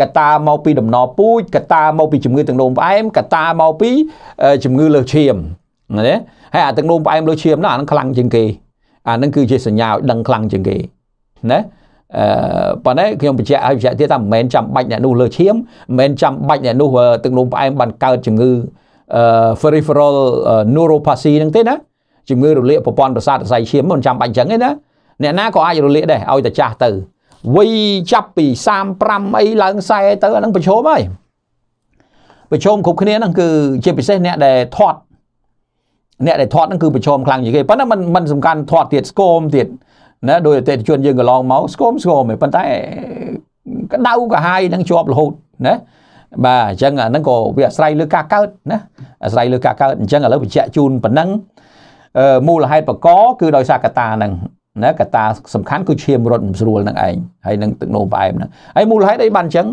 A: កតាមកពីដំណរពូជកតាមកពីជំងឺទឹកនោមផ្អែមកតាមកពីជំងឺលើសឈាមណាហើយអាទឹកនោមផ្អែមលើសឈាមនោះអានឹងខ្លាំងជាងគេអានឹងគឺជាសញ្ញាឲ្យដឹងខ្លាំងជាងគេណាប៉ុន្តែខ្ញុំបញ្ជាក់ឲ្យបញ្ជាក់ទៀតថាមិនមែនចាំបាច់អ្នកនោះលើឈាមមិនមែនចាំបាច់អ្នកនោះទឹកនោមផ្អែមបានកើតជំងឺ peripheral neuropathy ហ្នឹងទេណាជំងឺរលាកប្រព័ន្ធប្រសាទសរសៃឈាមមិនចាំបាច់អញ្ចឹងទេណាអ្នកណាក៏អាចរលាកដែរឲ្យតែចាស់ទៅវ័យចាប់ពី35អីឡើង40ទៅអាហ្នឹងប្រឈមហើយប្រឈមគ្រប់គ្នាហ្នឹងគឺជាពិសេសអ្នកដែលធាត់អ្នកដែលធាត់ហ្នឹងគឺប្រឈមខ្លាំងជាងគេប៉ុន្តែมันมันសំខាន់ធាត់ទៀតស្គមទៀតណាដោយអតិថិជនយើងកន្លងមកស្គមស្គមប៉ុន្តែក្តៅកាហាយនឹងជាប់រហូតណាបាទអញ្ចឹងអាហ្នឹងក៏វាអាស្រ័យលើការកើតណាអាស្រ័យលើការកើតអញ្ចឹងឥឡូវបញ្ជាក់ជូនប៉ុណ្ណឹងមូលហេតុបកគឺដោយសារកត្តាហ្នឹងណាកត្តាសំខាន់គឺឈាម រត់មិនស្រួលនឹងឯងហើយនឹងទឹកនោមផ្អែមហ្នឹងហើយមូលហេតុអីបានអញ្ចឹង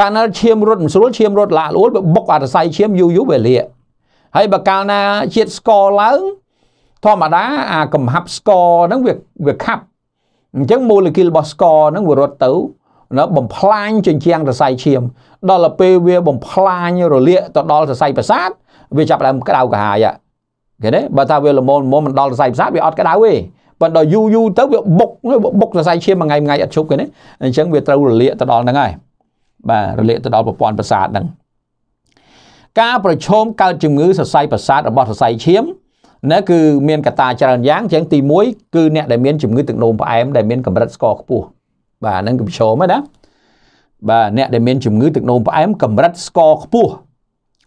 A: កាលណាឈាមរត់មិនស្រួលឈាមរត់ឡាក់លួលវាបុក អាស័យឈាមយូរយូរវាលាកហើយបើកាលណាជាតិស្ករឡើងធម្មតាអាកំហាប់ស្ករហ្នឹងវាវាខាប់អញ្ចឹងម៉ូលេគុលរបស់ស្ករហ្នឹងវារត់ទៅណាបំផ្លាញជញ្ជាំងសរសៃឈាម ដល់ទៅពេលវាបំផ្លាញរលាកទៅដល់សរសៃប្រសាទវាចាប់ដើមក្តៅក្រហាយគេទេបើថាវាល្មមល្មមមិនដល់សរសៃប្រសាទវាអត់ក្តៅទេប៉ុន្តែយូរយូរទៅវាបុកបុកសរសៃឈាមមួយថ្ងៃមួយថ្ងៃអត់ឈប់គេណាអញ្ចឹងវាត្រូវរលាកទៅដល់ហ្នឹងហើយបាទរលាកទៅដល់ប្រព័ន្ធប្រសាទហ្នឹងការប្រឈមកើតជំងឺសរសៃប្រសាទរបស់សរសៃឈាមណាគឺមានកត្តាច្រើនយ៉ាងចឹងទី1គឺអ្នក ដែលមានជំងឺទឹកនោមផ្អែមដែលមានកម្រិតស្ករខ្ពស់បាទហ្នឹងគឺប្រឈមហ្នឹងណាបាទអ្នកដែលមានជំងឺទឹកនោមផ្អែមកម្រិតស្ករខ្ពស់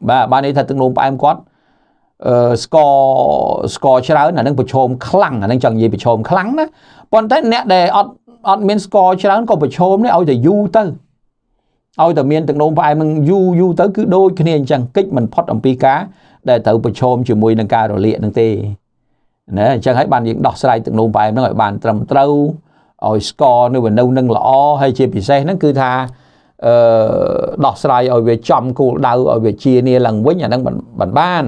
A: បាទបានន័យថាទឹកនោមផ្អែមគាត់អឺស្ករស្ករច្រើនអានឹងប្រឈមខ្លាំងអានឹងចង់និយាយប្រឈមខ្លាំងណាប៉ុន្តែអ្នកដែលអត់អត់មានស្ករច្រើនក៏ប្រឈមនេះឲ្យតែយូរទៅឲ្យតែមានទឹកនោមផ្អែមនឹងយូរយូរទៅ គឺដូចគ្នាអញ្ចឹងកិច្ចមិនផុតអំពីការដែលត្រូវប្រឈមជាមួយនឹងការរលាកនឹងទេណាអញ្ចឹងហើយបានយើងដោះស្រាយទឹកនោមផ្អែមហ្នឹងឲ្យ បានត្រឹមត្រូវឲ្យស្គរនៅវិនៅនឹងល្អហើយជាពិសេសហ្នឹងគឺថាអឺដោះស្រាយឲ្យវាចំគោលដៅឲ្យវាជានីឡើងវិញអាហ្នឹងមិនបាន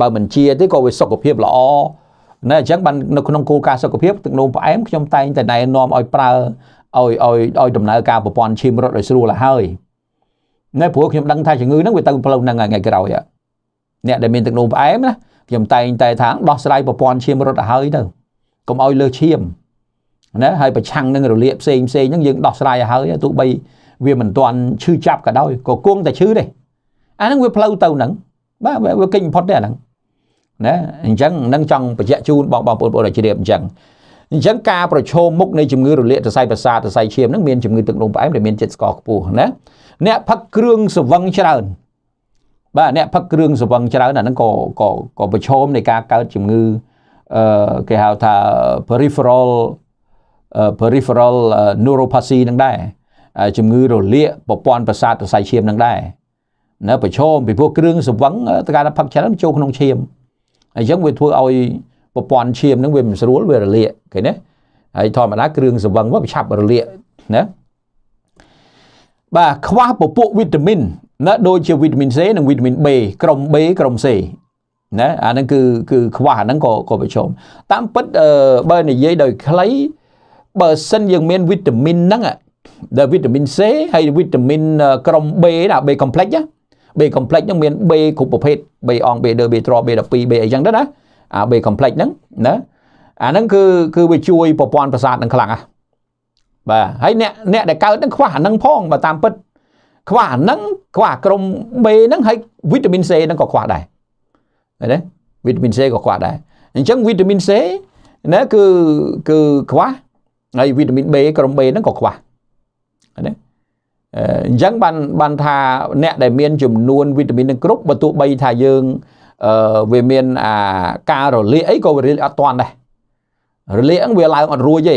A: បើមិនជាទេក៏វាសុខភាពល្អណាអញ្ចឹងបាននៅក្នុងគោលការណ៍សុខភាពទឹកនោមផ្អែមខ្ញុំតែងតែណែនាំឲ្យប្រើឲ្យឲ្យឲ្យដំណើរការប្រព័ន្ធឈាមរត់ឲ្យស្រួលឲ្យហើយណាព្រោះខ្ញុំដឹងថាជំងឺហ្នឹងវាទៅផ្លូវហ្នឹងថ្ងៃក្រោយហ្នឹងអ្នកដែលមានទឹកនោមផ្អែមណាខ្ញុំតែងតែថាដោះស្រាយប្រព័ន្ធឈាមរត់ឲ្យទៅកុំឲ្យលើឈាមណាហើយប្រឆាំងនឹងរលាកផ្សេងផ្សេងហ្នឹងយើងដោះស្រាយឲ្យហើយទោះបីវាមិនទាន់ឈឺចាប់ក៏ដោយក៏គង់តែឈឺទេអាហ្នឹងវាផ្លូវទៅហ្នឹងបាទវាគេចបំផុតទេអាហ្នឹងណាអញ្ចឹងនឹងចង់បញ្ជាក់ជូនបងបងប្អូនបងប្អូនជ្រាបអញ្ចឹងអញ្ចឹងការប្រឈមមុខនៃជំងឺរលាកសរសៃប្រសាទសរសៃឈាមហ្នឹងមានជំងឺទឹកនោមផ្អែមដែលមានជាតិស្ករខ្ពស់ណាអ្នកផឹកគ្រឿងសង្វឹងច្រើនបាទអ្នកផឹកគ្រឿងស្រវឹងច្រើនអាហ្នឹងក៏ក៏ក៏ប្រឈមនៃការកើតជំងឺអឺគេហៅថា peripheral peripheral neuropathy នឹងដែរជំងឺរលាកប្រព័ន្ធប្រសាទសរសៃឈាមនឹងដែរណាប្រឈមពីព្រោះគ្រឿងស្រវឹងតើការផឹកច្រើនចូលក្នុងឈាមអញ្ចឹងវាធ្វើឲ្យប្រព័ន្ធឈាមនឹងវាមិនស្រួល វារលាកឃើញទេហើយធម្មតាគ្រឿងស្រវឹងវាឆាប់រលាកណាបាទខ្វះពពួកវីតាមីនណាដូចជាវីតាមីន C និងវីតាមីន B ក្រុម B ក្រុម C ណាអាហ្នឹងគឺគឺខ្វះអាហ្នឹងក៏ក៏ប្រឈមតាមពិតបើនិយាយដោយខ្លីបើសិនយើងមានវីតាមីនហ្នឹងដែលវីតាមីន C ហើយវីតាមីនក្រុម B ណា B complex ណា B complex ហ្នឹងមាន B គ្រប់ប្រភេទ B អង B ដឺ B ទ្រ B 12 B អីចឹងទៅណាអា B complex ហ្នឹងណាអាហ្នឹងគឺគឺវាជួយប្រព័ន្ធប្រសាទនឹងខ្លាំងណាបាទហើយអ្នកអ្នកដែលកើតហ្នឹងខ្វះអាហ្នឹងផងបើតាមពិតខ្វះអាហ្នឹងខ្វះក្រុម B ហ្នឹងហើយវីតាមីន C ហ្នឹងក៏ខ្វះដែរឃើញទេវីតាមីន C ក៏ខ្វះដែរអញ្ចឹងវីតាមីន C ណាគឺគឺខ្វះហើយវីតាមីន B ក្រុម B ហ្នឹងក៏ខ្វះឃើញទេអញ្ចឹងបានបានថាអ្នក ដែលមានចំនួនវីតាមីននឹងគ្រប់បើទោះបី ថាយើងអឺវាមានអាការរលាកអីក៏វារលាកអត់តាន់ដែររលាកហ្នឹងវាឡើងអត់រួចទេ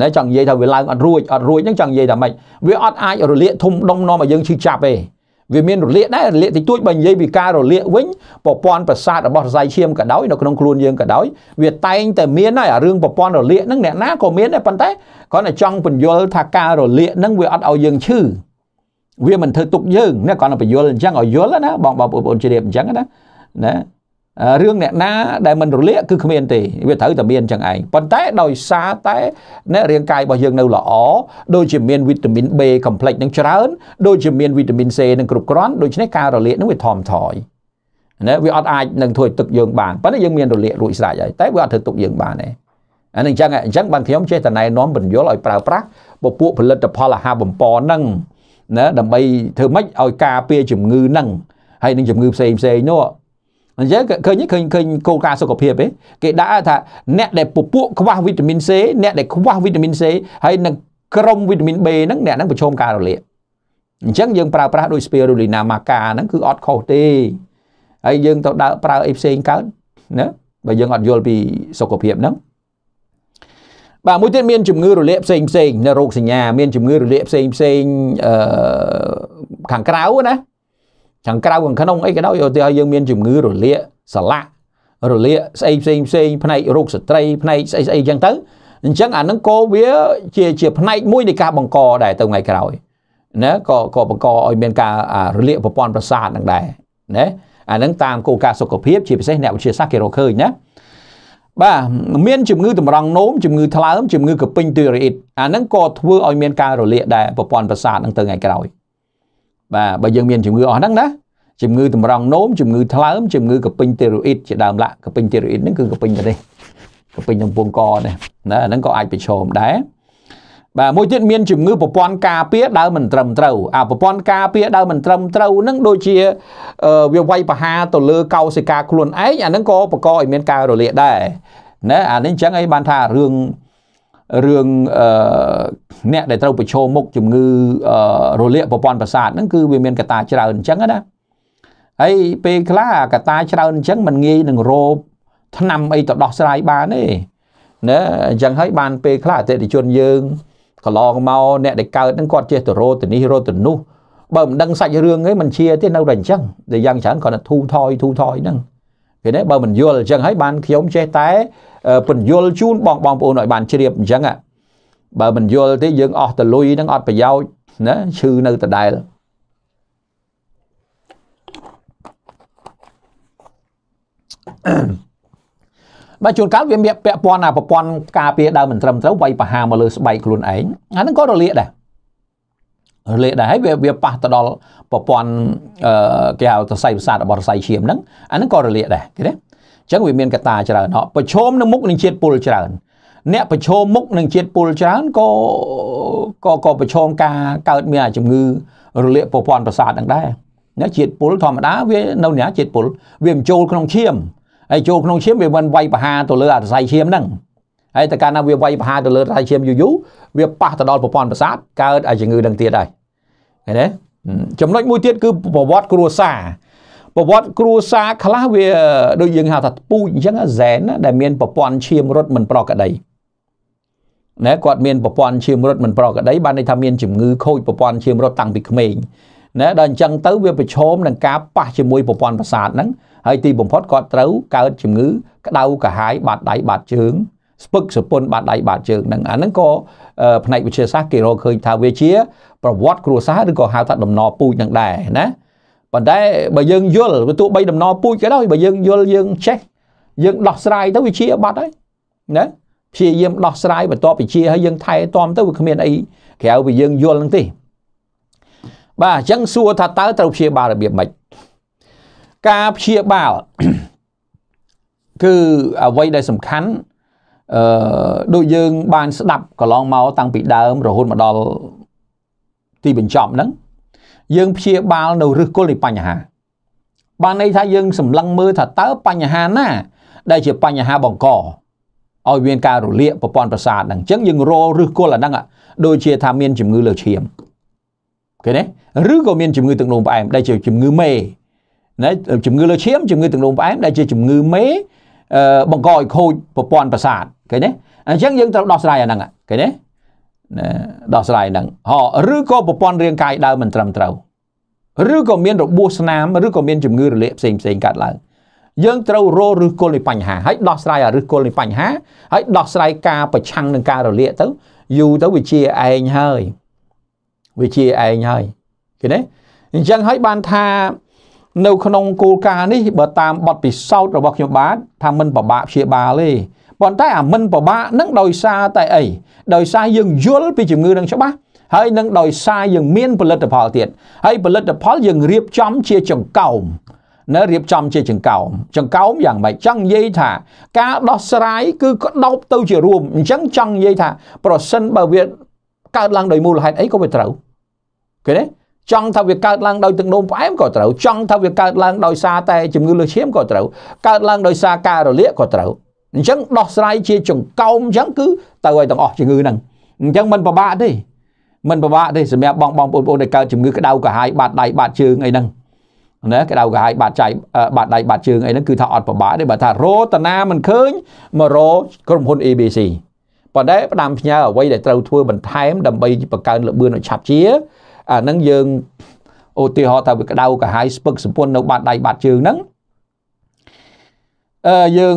A: ណែចង់និយាយថាវាឡើងអត់រួចអត់រួចហ្នឹងចង់និយាយថាម៉េចវាអត់អាចរលាកធំដុំនាំឲ្យយើងឈឺចាប់ទេវាមានរលាកដែររលាកតិចតួចបើនិយាយពីការរលាកវិញប្រព័ន្ធប្រសាទរបស់សរសៃឈាមក៏ដោយនៅក្នុងខ្លួនយើងក៏ដោយវាតែងតែមានហើយអារឿងប្រព័ន្ធរលាកហ្នឹងអ្នកណាក៏មានដែរប៉ុន្តែគ្រាន់តែចង់បញ្យល់ថាការរលាកហ្នឹងវាអត់ឲ្យយើងឈឺវាមិនធ្វើទុកយើងណាគ្រាន់តែបញ្យល់អញ្ចឹងឲ្យយល់ណាបងបងប្អូនជ្រាបអញ្ចឹងណាណារឿងអ្នកណា ដែលមិនរលាកគឺគ្មានទេវាត្រូវតែមានចឹងឯងប៉ុន្តែដោយសារតែអ្នករាងកាយរបស់យើងនៅល្អដូចជាមានវីតាមីន B complex នឹងច្រើនដូចជាមានវីតាមីន C នឹងគ្រប់គ្រាន់ដូច្នេះការរលាកនឹងវាថមថយណាវាអត់អាចនឹងធ្វើឲ្យទឹកយើងបានប៉ុន្តែយើងមានរលាករួចស្រេចហើយតែវាអត់ធ្វើទុកយើងបានទេអានឹងចឹងអញ្ចឹងបានខ្ញុំចេះតែណែនាំបញ្យលឲ្យប្រើប្រាស់ពពួកផលិតផលអាហារបំពន់ហ្នឹងណាដើម្បីធ្វើម៉េចឲ្យការពារជំងឺហ្នឹងហើយនឹងជំងឺផ្សេងផ្សេងនោះអញ្ចឹងឃើញឃើញឃើញគោលការណ៍សុខភាពឯងគេដាក់ថាអ្នកដែលពពួកខ្វះវីតាមីន C អ្នកដែលខ្វះវីតាមីន C ហើយនឹងក្រុមវីតាមីន B ហ្នឹងអ្នកហ្នឹងប្រឈមការរលាកអញ្ចឹងយើងប្រើប្រាស់ដូច spirulina maca ហ្នឹងគឺអត់ខុសទេហើយយើងទៅដើរប្រើអីផ្សេងកើតណាបើយើងអត់យល់ពីសុខភាពហ្នឹងបាទមួយទៀតមានជំងឺរលាកផ្សេងផ្សេង នៅរោគសញ្ញាមានជំងឺរលាកផ្សេងផ្សេងអឺខាងក្រៅណាខាងក្រៅខាងក្នុងអីក៏ដោយឧទាហរណ៍យើងមានជំងឺរលាកសន្លាក់រលាកស្អីផ្សេងផ្សេងផ្នែករោគស្ត្រីផ្នែកស្អីស្អីចឹងទៅអញ្ចឹងអានឹងក៏វា ជាជាផ្នែកមួយនៃការបង្កដែរទៅថ្ងៃក្រោយណាក៏ក៏បង្កឲ្យមានការរលាកប្រព័ន្ធប្រសាទនឹងដែរណាអានឹងតាមគោលការណ៍សុខភាព ជាពិសេសអ្នកវិទ្យាសាស្ត្រគេរកឃើញណាបាទមានជំងឺតម្រង់នោមជំងឺថ្លើមជំងឺកពិញទីរ៉េអ៊ីតអានឹងក៏ធ្វើឲ្យមានការរលាកដែរប្រព័ន្ធប្រសាទនឹងទៅថ្ងៃក្រោយបាទបើយើងមានជំងឺអស់ហ្នឹងណាជំងឺតម្រង់នោមជំងឺ ថ្លើមជំងឺកពេញតេរ៉ូអ៊ីតជាដើមឡាក់កពេញតេរ៉ូអ៊ីតហ្នឹងគឺកពេញទៅនេះកពេញនឹងពងកនេះណាអាហ្នឹងក៏អាចប្រឈមដែរបាទមួយទៀតមានជំងឺប្រព័ន្ធការពារដើមមិនត្រឹមត្រូវអាប្រព័ន្ធការពារដើមមិនត្រឹមត្រូវនឹងដូចជាវាវាយប្រហារទៅលើកោសិកាខ្លួនឯងអាហ្នឹងក៏បង្កឲ្យមាន ការរលាកដែរណាអានេះអញ្ចឹងអីបានថារឿងរឿងអ្នកដែលត្រូវប្រឈមមុខជំងឺ រលាកប្រព័ន្ធប្រសាទហ្នឹងគឺវាមានកត្តាច្រើនអញ្ចឹងណាហើយពេលខ្លះកត្តាច្រើនអញ្ចឹងมันងាយនឹងរោបឆ្នាំអីទៅដោះស្រាយបានទេណាអញ្ចឹងហើយបានពេលខ្លះអតិថិជនយើងកន្លងមកអ្នកដែលកើតហ្នឹងគាត់ចេះទៅរោទៅនេះរោទៅនោះបើមិនដឹងសាច់រឿងទេมันជាទេនៅតែអញ្ចឹងតែយ៉ាងច្រើនគាត់ទៅធូថយធូថយហ្នឹងឃើញទេបើមិនយល់អញ្ចឹងហើយបានខ្ញុំចេះតែបញ្យលជូនបងបងប្អូនឲ្យបានជ្រាបអញ្ចឹងបើមិនយល់ទេ យើង អស់តលុយនឹងអត់ប្រយោជន៍ណាឈឺនៅដដែលបាទជួនកាលវាមានពាក់ព័ន្ធអាប្រព័ន្ធការពារដើមមិនត្រឹមត្រូវវាយប្រហារមកលើស្បែកខ្លួនឯងអាហ្នឹងក៏រលាកដែររលាកដែរហើយវាវាប៉ះទៅដល់ប្រព័ន្ធអឺគេហៅសរសៃប្រសាទរបស់សរសៃឈាមហ្នឹងអាហ្នឹងក៏រលាកដែរគេណាចឹងវាមានកត្តាច្រើនហ៎ប្រឈមនឹងមុខនឹងជាតិពុលច្រើនអ្នកប្រឈមមុខនឹងជាតិពុលច្រើនក៏ក៏ក៏ប្រឈមការកើតមានជំងឺរលាក ប្រព័ន្ធប្រសាទនឹងដែរណាជាតិពុលធម្មតា វានៅណាជាតិពុលវាមិនចូលក្នុងឈាមហើយចូលក្នុងឈាមវាមិនវាយប្រហារទៅលើអស័យឈាមហ្នឹងហើយតែកាលណាវាវាយប្រហារទៅលើអស័យឈាមយូរយូរវាប៉ះទៅដល់ប្រព័ន្ធប្រសាទកើតឲ្យជំងឺនឹងទៀតដែរឃើញទេចំណុចមួយទៀតគឺប្រវត្តិគ្រួសារប្រវត្តិគ្រួសារខ្លះវាដូចយើងហៅថាពូជអញ្ចឹងហ្សែនដែល មានប្រព័ន្ធឈាមរត់មិនប្រក្រតីណែគាត់មានប្រព័ន្ធឈាមរត់មិនប្រក្រតីបានន័យថាមានជំងឺខូចប្រព័ន្ធឈាមរត់តាំងពីក្មេងណែដល់អញ្ចឹងទៅវាប្រឈមនឹងការប៉ះជាមួយប្រព័ន្ធប្រសាទហ្នឹងហើយទីបំផុតគាត់ត្រូវកើតជំងឺក្តៅកាហាយបាត់ដៃបាត់ជើងស្ពឹកសពន់បាត់ដៃបាត់ជើងហ្នឹងអាហ្នឹងក៏ផ្នែកវិទ្យាសាស្ត្រគេរកឃើញថាវាជាប្រវត្តិគ្រួសារឬក៏ហៅថាដំណពូជនឹងដែរណាប៉ុន្តែបើយើងយល់ទោះបីដំណពូជក៏ដោយបើយើងយល់យើងចេះយើងដោះស្រាយទៅវាជាបាត់ហើយណាព្យាយាមដោះស្រាយបន្ទាប់ពីជាហើយយើង ថែ ទាំទៅវាគ្មាន អីក្រៅពីយើងយល់នឹងទេបាទអញ្ចឹងសួរថាតើត្រូវព្យាបាលរបៀបម៉េចការព្យាបាលគឺអ្វីដែលសំខាន់អឺដូចយើង បានស្ដាប់កន្លងមកតាំងពីដើមរហូតមកដល់ទីបញ្ចប់ហ្នឹងយើងព្យាបាលនៅឫសគល់នៃបញ្ហា បានន័យថាយើងសម្លឹងមើលថាតើបញ្ហាណាដែលជាបញ្ហាបង្កឲ្យមានការរលាកប្រព័ន្ធប្រសាទហ្នឹងអញ្ចឹងយើងរលឫសគល់អាហ្នឹងដូចជាថាមានជំងឺលើឈាមឃើញទេឬក៏មានជំងឺទឹកនោមផ្អែមដែលជាជំងឺមេណាជំងឺលើឈាមជំងឺទឹកនោមផ្អែមដែលជាជំងឺមេបង្កឲ្យខូចប្រព័ន្ធប្រសាទឃើញទេអញ្ចឹងយើងត្រូវដោះស្រាយអាហ្នឹងឃើញទេណាដោះស្រាយនឹងហឬក៏ប្រព័ន្ធរាងកាយដើមមិនត្រឹមត្រូវឬក៏មានរបួសស្នាមឬក៏មានជំងឺរលាកផ្សេងផ្សេងកើតឡើងយើងត្រូវរកឬគល់នៃបញ្ហាហើយដោះស្រាយឬគល់នៃបញ្ហាហើយដោះស្រាយការប្រឆាំងនឹងការរលាកទៅយូរទៅវាជាឯងហើយវាជាឯងហើយឃើញទេអញ្ចឹងហើយបានថានៅក្នុងគោលការណ៍នេះបើតាមបទពិសោធន៍របស់ខ្ញុំបាទថាមិនពិបាកព្យាបាលទេប៉ុន្តែអាមិនពិបាកនឹងដោយសារតែអីដោយសារយើងយល់ពីជំងឺនឹងច្បាស់ហើយនឹងដោយសារយើងមានផលិតផលទៀតហើយផលិតផលយើងរៀបចំជាចង្កោមនៅរៀបចំជាចង្កោមចង្កោមយ៉ាងម៉េចចង់និយាយថា ការដោះស្រាយគឺក្តោបទៅជារួមអញ្ចឹងចង់និយាយថាប្រសិនបើវាកើតឡើងដោយមូលហេតុអីក៏វាត្រូវឃើញទេចង់ថាវាកើតឡើងដោយទឹកនោមផ្អែមក៏ត្រូវចង់ថាវាកើតឡើងដោយសារតែជំងឺលើសឈាមក៏ត្រូវកើតឡើងដោយសារការរលាកក៏ត្រូវអញ្ចឹងដោះស្រាយជាចង្កោមអញ្ចឹងគឺទៅឲ្យទាំងអស់ជំងឺហ្នឹងអញ្ចឹងមិនពិបាកទេមិនពិបាកទេសម្រាប់បងបងបងប្អូនដែលកើតជំងឺក្តៅក្រហាយបាត់ដៃបាត់ជើងអីហ្នឹងណាក្តៅក្រហាយបាត់ចៃបាត់ដៃបាត់ជើងអីហ្នឹងគឺ ថាអត់ពិបាកទេបើថារោតនាមិនឃើញមករោក្រុមហ៊ុន ABC ប៉ុន្តែផ្ដាំផ្ញើអ្វីដែលត្រូវធ្វើបន្ថែមដើម្បីបង្កើនលម្អឿនឲ្យឆាប់ជាអាហ្នឹងយើងឧទាហរណ៍ថាវាក្តៅក្រហាយស្ពឹកសម្ពន្ធនៅបាត់ដៃបាត់ជើងហ្នឹងយើង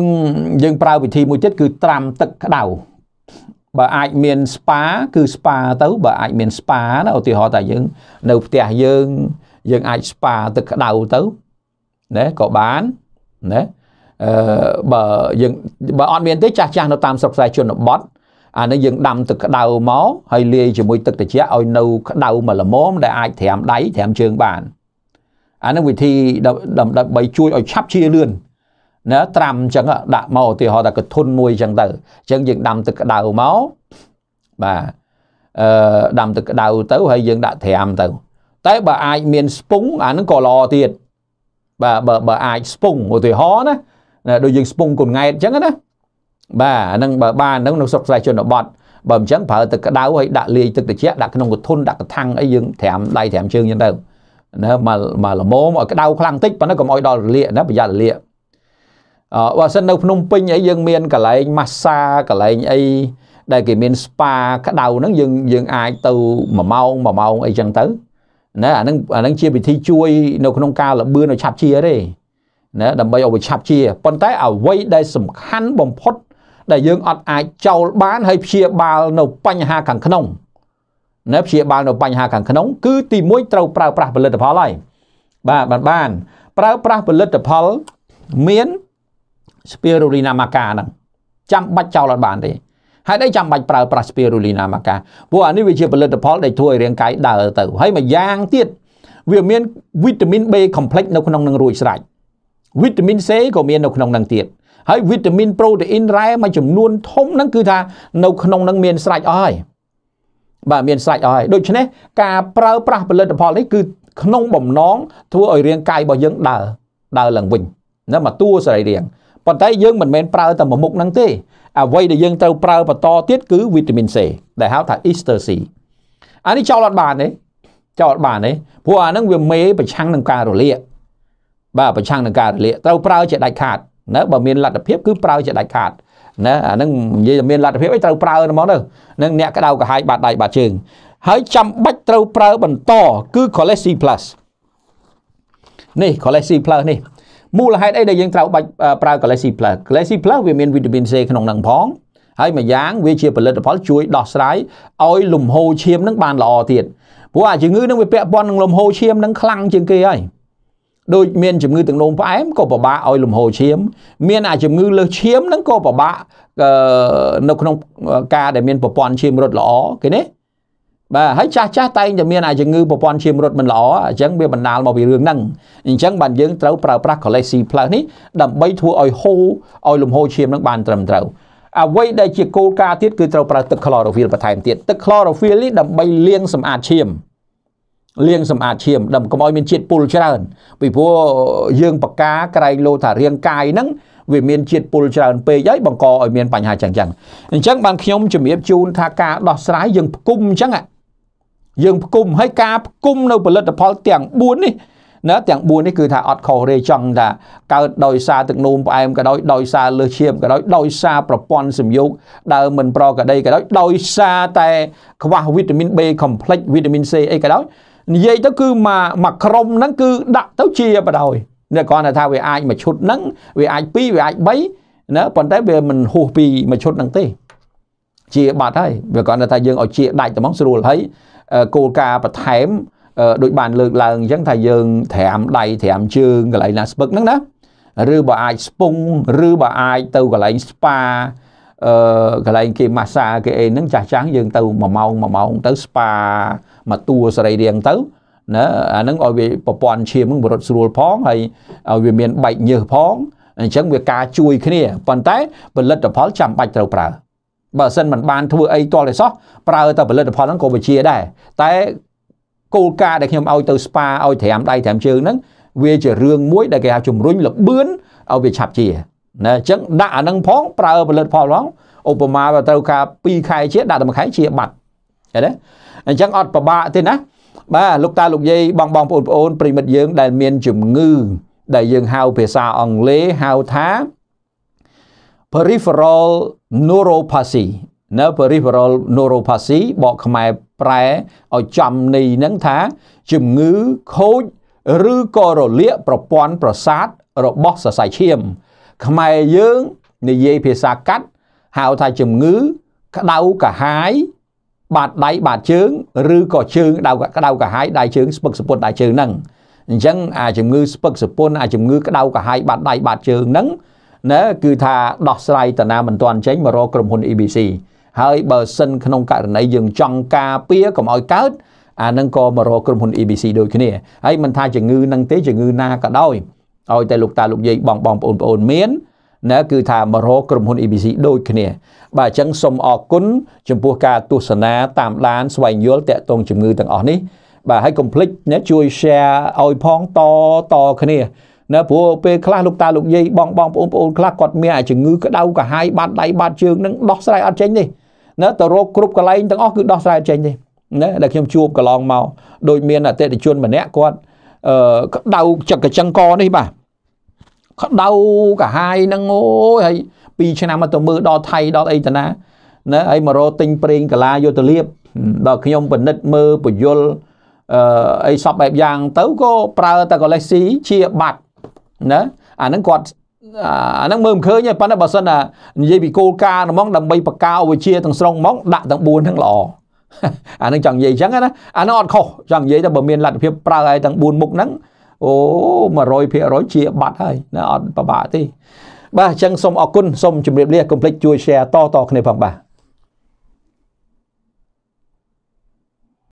A: យើងប្រើវិធីមួយទៀតគឺត្រាំទឹកក្តៅបើអាចមាន spa គឺ spa ទៅបើអាចមាន spa ណាឧទាហរណ៍ថាយើងនៅផ្ទះយើងយើងអាច spa ទឹកក្តៅទៅណាក៏បានណាអឺបើយើងបើអត់មានទេចាស់ចាស់នៅតាមស្រុកស្រែជនបទអានេះយើងដាំទឹកក្តៅមកហើយលាយជាមួយទឹកត្រជាក់ឲ្យនៅក្តៅមកល្មមដែលអាចត្រាំដៃត្រាំជើងបានអានឹងវិធីដើម្បីជួយឲ្យឆាប់ជាលឿនណាត្រាំអញ្ចឹងដាក់មកឧទាហរណ៍ថាកធុនមួយអញ្ចឹងទៅអញ្ចឹងយើងដាំទឹកក្តៅមកបាទអឺដាំទឹកក្តៅទៅហើយយើងដាក់ត្រាំទៅតែបើអាចមានស្ពង់អាហ្នឹងក៏ល្អទៀតបាទបើបើអាចស្ពង់ឧទាហរណ៍ណាដូចយើងស្ពង់កូនង៉ែតអញ្ចឹងណាបាទអាហ្នឹងបើបានហ្នឹងនៅស្រុកស្រែជនបទបើអញ្ចឹងប្រើទឹកក្តៅហើយដាក់លាយទឹកត្រជាក់ដាក់ក្នុងកធុនដាក់កថាំងអីយើងត្រាំដៃត្រាំជើងអញ្ចឹងទៅណាមកមកល្មមឲ្យក្តៅខ្លាំងតិចប៉ុន្តែកុំឲ្យដល់រលាកណាប្រយ័ត្នរលាកបើសិននៅភ្នំពេញអីយើងមានកន្លែងម៉ាស្សាកន្លែងអីដែលគេមានស្ប៉ាក្តៅហ្នឹងយើងយើងអាចទៅ1ម៉ោង1ម៉ោងអីចឹងទៅណាអាហ្នឹងអាហ្នឹងជាវិធីជួយនៅក្នុងការលបឿនឲ្យឆាប់ជាទេណាដើម្បីឲ្យវាឆាប់ជាប៉ុន្តែអ្វីដែលសំខាន់បំផុតដែលយើងអត់អាចចោលបានហើយព្យាបាលនៅបញ្ហាខាងក្នុងណាព្យាបាលនៅបញ្ហាខាងក្នុងគឺទី1ត្រូវប្រើប្រាស់ផលិតផលហើយបាទបានបានប្រើប្រាស់ផលិតផលមានស្ពីរូលីណាម៉ាកាហ្នឹងចាំបាច់ចោលអត់បានទេហើយអីចាំបាច់ប្រើប្រាស់ស្ពីរូលីណាម៉ាកាព្រោះអានេះវាជាផលិតផលដែលជួយរាងកាយដើរទៅហើយមួយយ៉ាងទៀតវាមានវីតាមីន B complex នៅក្នុងនឹងរួចស្រេចវីតាមីន C ក៏មាននៅក្នុងនឹងទៀតហើយវីតាមីនប្រូតេអ៊ីនរ៉ែមួយចំនួនធំហ្នឹងគឺថានៅក្នុងនឹងមានស្រេចអស់ហើយបាទមានស្រេចអស់ហើយដូច្នេះការប្រើប្រាស់ផលិតផលនេះគឺក្នុងបំណងធ្វើឲ្យរាងកាយរបស់យើងដើរដើរឡើងវិញណាមកតួសរីរាង្គប៉ុន្តែយើងមិនមែនប្រើតែមួយមុខហ្នឹងទេអ្វីដែលយើងត្រូវប្រើបន្តទៀតគឺវីតាមីន C ដែលហៅថា Ester C អានេះចោលអត់បានទេចោលអត់បានទេព្រោះអាហ្នឹងវាមេប្រឆាំងនឹងការរលាកបាទប្រឆាំងនឹងការរលាកត្រូវប្រើ ជាដាច់ខាតណាបើមានលទ្ធភាពគឺប្រើជាដាច់ខាតណាអាហ្នឹងនិយាយថាមានលទ្ធភាពអីត្រូវប្រើហ្មងទៅនឹងអ្នកក្តៅក្រហាយបាត់ដៃបាត់ជើងហើយចាំបាច់ត្រូវប្រើបន្តគឺ Cholecalciferol Plus នេះ Cholecalciferol Plus នេះមូលហេតុអីដែលយើងត្រូវបាច់ប្រើ Galaxy Plus Galaxy Plus វាមានវីតាមីន C ក្នុងនឹងផងហើយមួយយ៉ាង វាជាផលិតផលជួយដោះស្រាយឲ្យលំហូរឈាមនឹងបានល្អទៀតព្រោះអាជំងឺនឹងវាពាក់ព័ន្ធនឹងលំហូរឈាមនឹងខ្លាំងជាងគេហើយដូចមានជំងឺទឹកនោមផ្អែមក៏ពិបាកឲ្យលំហូរឈាម មានអាជំងឺលើសឈាមនឹងក៏ពិបាកនៅក្នុងការដែលមានប្រព័ន្ធឈាមរត់ល្អគេណាបាទហើយចាស់ចាស់តែងតែមានអាជំងឺប្រព័ន្ធឈាមរត់មិនល្អអញ្ចឹងវាបណ្ដាលមកពីរឿងហ្នឹងអញ្ចឹងបានយើងត្រូវប្រើប្រាស់កូលេស៊ីផ្លូវនេះដើម្បីធ្វើឲ្យហូរឲ្យលំហូរឈាមហ្នឹងបានត្រឹមត្រូវអ្វីដែលជាគោលការណ៍ទៀតគឺត្រូវប្រើទឹក chlorophyll បន្ថែមទៀតទឹក chlorophyll នេះដើម្បីលាងសម្អាតឈាមលាងសម្អាតឈាមដើម្បីកុំឲ្យមានជាតិពុលច្រើនពីព្រោះយើង បកាក្រែងលោថារាងកាយហ្នឹងវាមានជាតិពុលច្រើនពេកហើយបង្កឲ្យមានបញ្ហាចឹងចឹងអញ្ចឹងបានខ្ញុំជំរាបជូនថាការដោះស្រាយយើងផ្គុំអញ្ចឹងអាយើងផ្គុំហើយការផ្គុំនៅផលិតផលទាំង4នេះណាទាំង4នេះគឺថាអត់ខុសទេចង់ថាកើតដោយសារទឹកនោមផ្អែមក៏ដោយដោយសារលើឈាមក៏ដោយដោយសារប្រព័ន្ធសំយោគដើមមិនប្រក្រតីក៏ដោយដោយសារតែខ្វះវីតាមីន B complex វីតាមីន C អីក៏ដោយនិយាយទៅគឺមួយមួយក្រុមហ្នឹងគឺដាក់ទៅជាបដ ாய் អ្នកគ្រាន់តែថាវាអាចមួយឈុតហ្នឹងវាអាច2វាអាច3ណាប៉ុន្តែវាមិនហួសពីមួយឈុតហ្នឹងទេជាបាត់ហើយវាគ្រាន់តែថាយើងឲ្យជាដាច់តែហ្មងស្រួលហើយគោលការណ៍បន្ថែមដូចបានលើកឡើងអញ្ចឹងថាយើងត្រាំដៃត្រាំជើងកន្លែងណាស្ពឹកហ្នឹងណាឬបើអាចស្ពងឬបើអាចទៅកន្លែងស្ប៉ាអឺកន្លែងគេម៉ាសាគេអីហ្នឹងចាស់ចាស់យើងទៅ1ម៉ោង1ម៉ោងទៅស្ប៉ាមកតួសរីរាង្គទៅណាអាហ្នឹងឲ្យវាប្រព័ន្ធឈាមហ្នឹងបរិសុទ្ធស្រួលផងហើយឲ្យវាមានបែកញើសផងអញ្ចឹងវាការជួយគ្នាប៉ុន្តែផលិតផលចាំបាច់ត្រូវប្រើបើសិនមិនបានធ្វើអីទាល់តែសោះប្រើតែផលិតផលហ្នឹងក៏វាជាដែរតែគោលការណ៍ដែលខ្ញុំឲ្យទៅ SPA ឲ្យត្រាំដៃត្រាំជើងហ្នឹងវាជារឿងមួយដែលគេហៅជំរុញលបឿនឲ្យវាឆាប់ជាណាអញ្ចឹងដាក់អានឹងផងប្រើផលិតផលផងឧបមាបើត្រូវការ2ខែជាដាក់តែមួយខែជាបាត់ឃើញទេអញ្ចឹងអត់ពិបាកទេណាបាទលោកតាលោកយាយបងបងប្អូនប្អូនប្រិមិត្តយើង ដែល មានជំងឺ ដែលយើងហៅភាសាអង់គ្លេសហៅថា peripheral neuropathy នៅ peripheral neuropathy បកខ្មែរប្រែឲ្យចំន័យហ្នឹងថាជំងឺខូចឬក៏រលាកប្រព័ន្ធប្រសាទរបស់សរសៃឈាមខ្មែរយើងនិយាយភាសាកាត់ហៅថាជំងឺក្តៅកាហាយបាតដៃបាតជើងឬក៏ជើងដៅក្តៅកាហាយដៃជើងស្ពឹកសពុនដៃជើងហ្នឹងអញ្ចឹងអាជំងឺស្ពឹកសពុនអាជំងឺក្តៅកាហាយបាតដៃបាតជើងហ្នឹងណាគឺថាដោះស្រាយតាណាមិនទាន់ចេញមករកក្រុមហ៊ុន EBC ហើយបើសិនក្នុងករណីយើងចង់ការពារកុំឲ្យកើតអានឹងក៏មករកក្រុមហ៊ុន EBC ដូចគ្នាហើយមិនថាជំងឺនឹងទេជំងឺណាក៏ដោយឲ្យតែលោកតាលោកយាយបងបងប្អូនប្អូនមានណាគឺថាមករកក្រុមហ៊ុន EBC ដូចគ្នាបាទអញ្ចឹងសូមអរគុណចំពោះការទស្សនាតាមដានស្វែងយល់តាក់ទងជំងឺទាំងអស់នេះបាទហើយកុំភ្លេចណាជួយ share ឲ្យផងតតគ្នាណាព្រោះពេលខ្លះលោកតាលោកយាយបងបងប្អូនប្អូនខ្លះគាត់មានអាជំងឺក្តៅកាហាយបាត់ដៃបាត់ជើងនឹងដោះស្រាយអត់ចេញទេណាទៅរកគ្រប់កន្លែងទាំងអស់គឺដោះស្រាយអត់ចេញទេណាដែលខ្ញុំជួបកន្លងមកដូចមានអតិថិជនម្នាក់គាត់អឺក្តៅចង្កចឹងកនេះបាទក្តៅកាហាយនឹងអូយហើយ2ឆ្នាំមកទៅមើលដល់ថៃដល់អីតាណាណាហើយមករកទិញប្រេងកាឡាយកទៅលាបដល់ខ្ញុំបណិតមើលពយលអឺអីសពបែបយ៉ាង ទៅក៏ប្រើតែកូលេស៊ីជាបាត់ណាអាហ្នឹងគាត់អាហ្នឹងមើលមិនឃើញទេប៉ុន្តែបើសិនណានិយាយពីគោលការណ៍ហ្មងដើម្បីបកកោវិជាទាំងស្រុងហ្មងដាក់ទាំង4ហ្នឹងល្អអាហ្នឹងចង់និយាយអញ្ចឹងណាអាហ្នឹងអត់ខុសចង់និយាយថាបើមានលទ្ធភាពប្រើឲ្យទាំង4មុខហ្នឹងអូ100%ជាបាត់ហើយណាអត់ពិបាកទេបាទអញ្ចឹងសូមអរគុណសូមជម្រាបលាកុំភ្លេចជួយ share តតគ្នាផងបាទ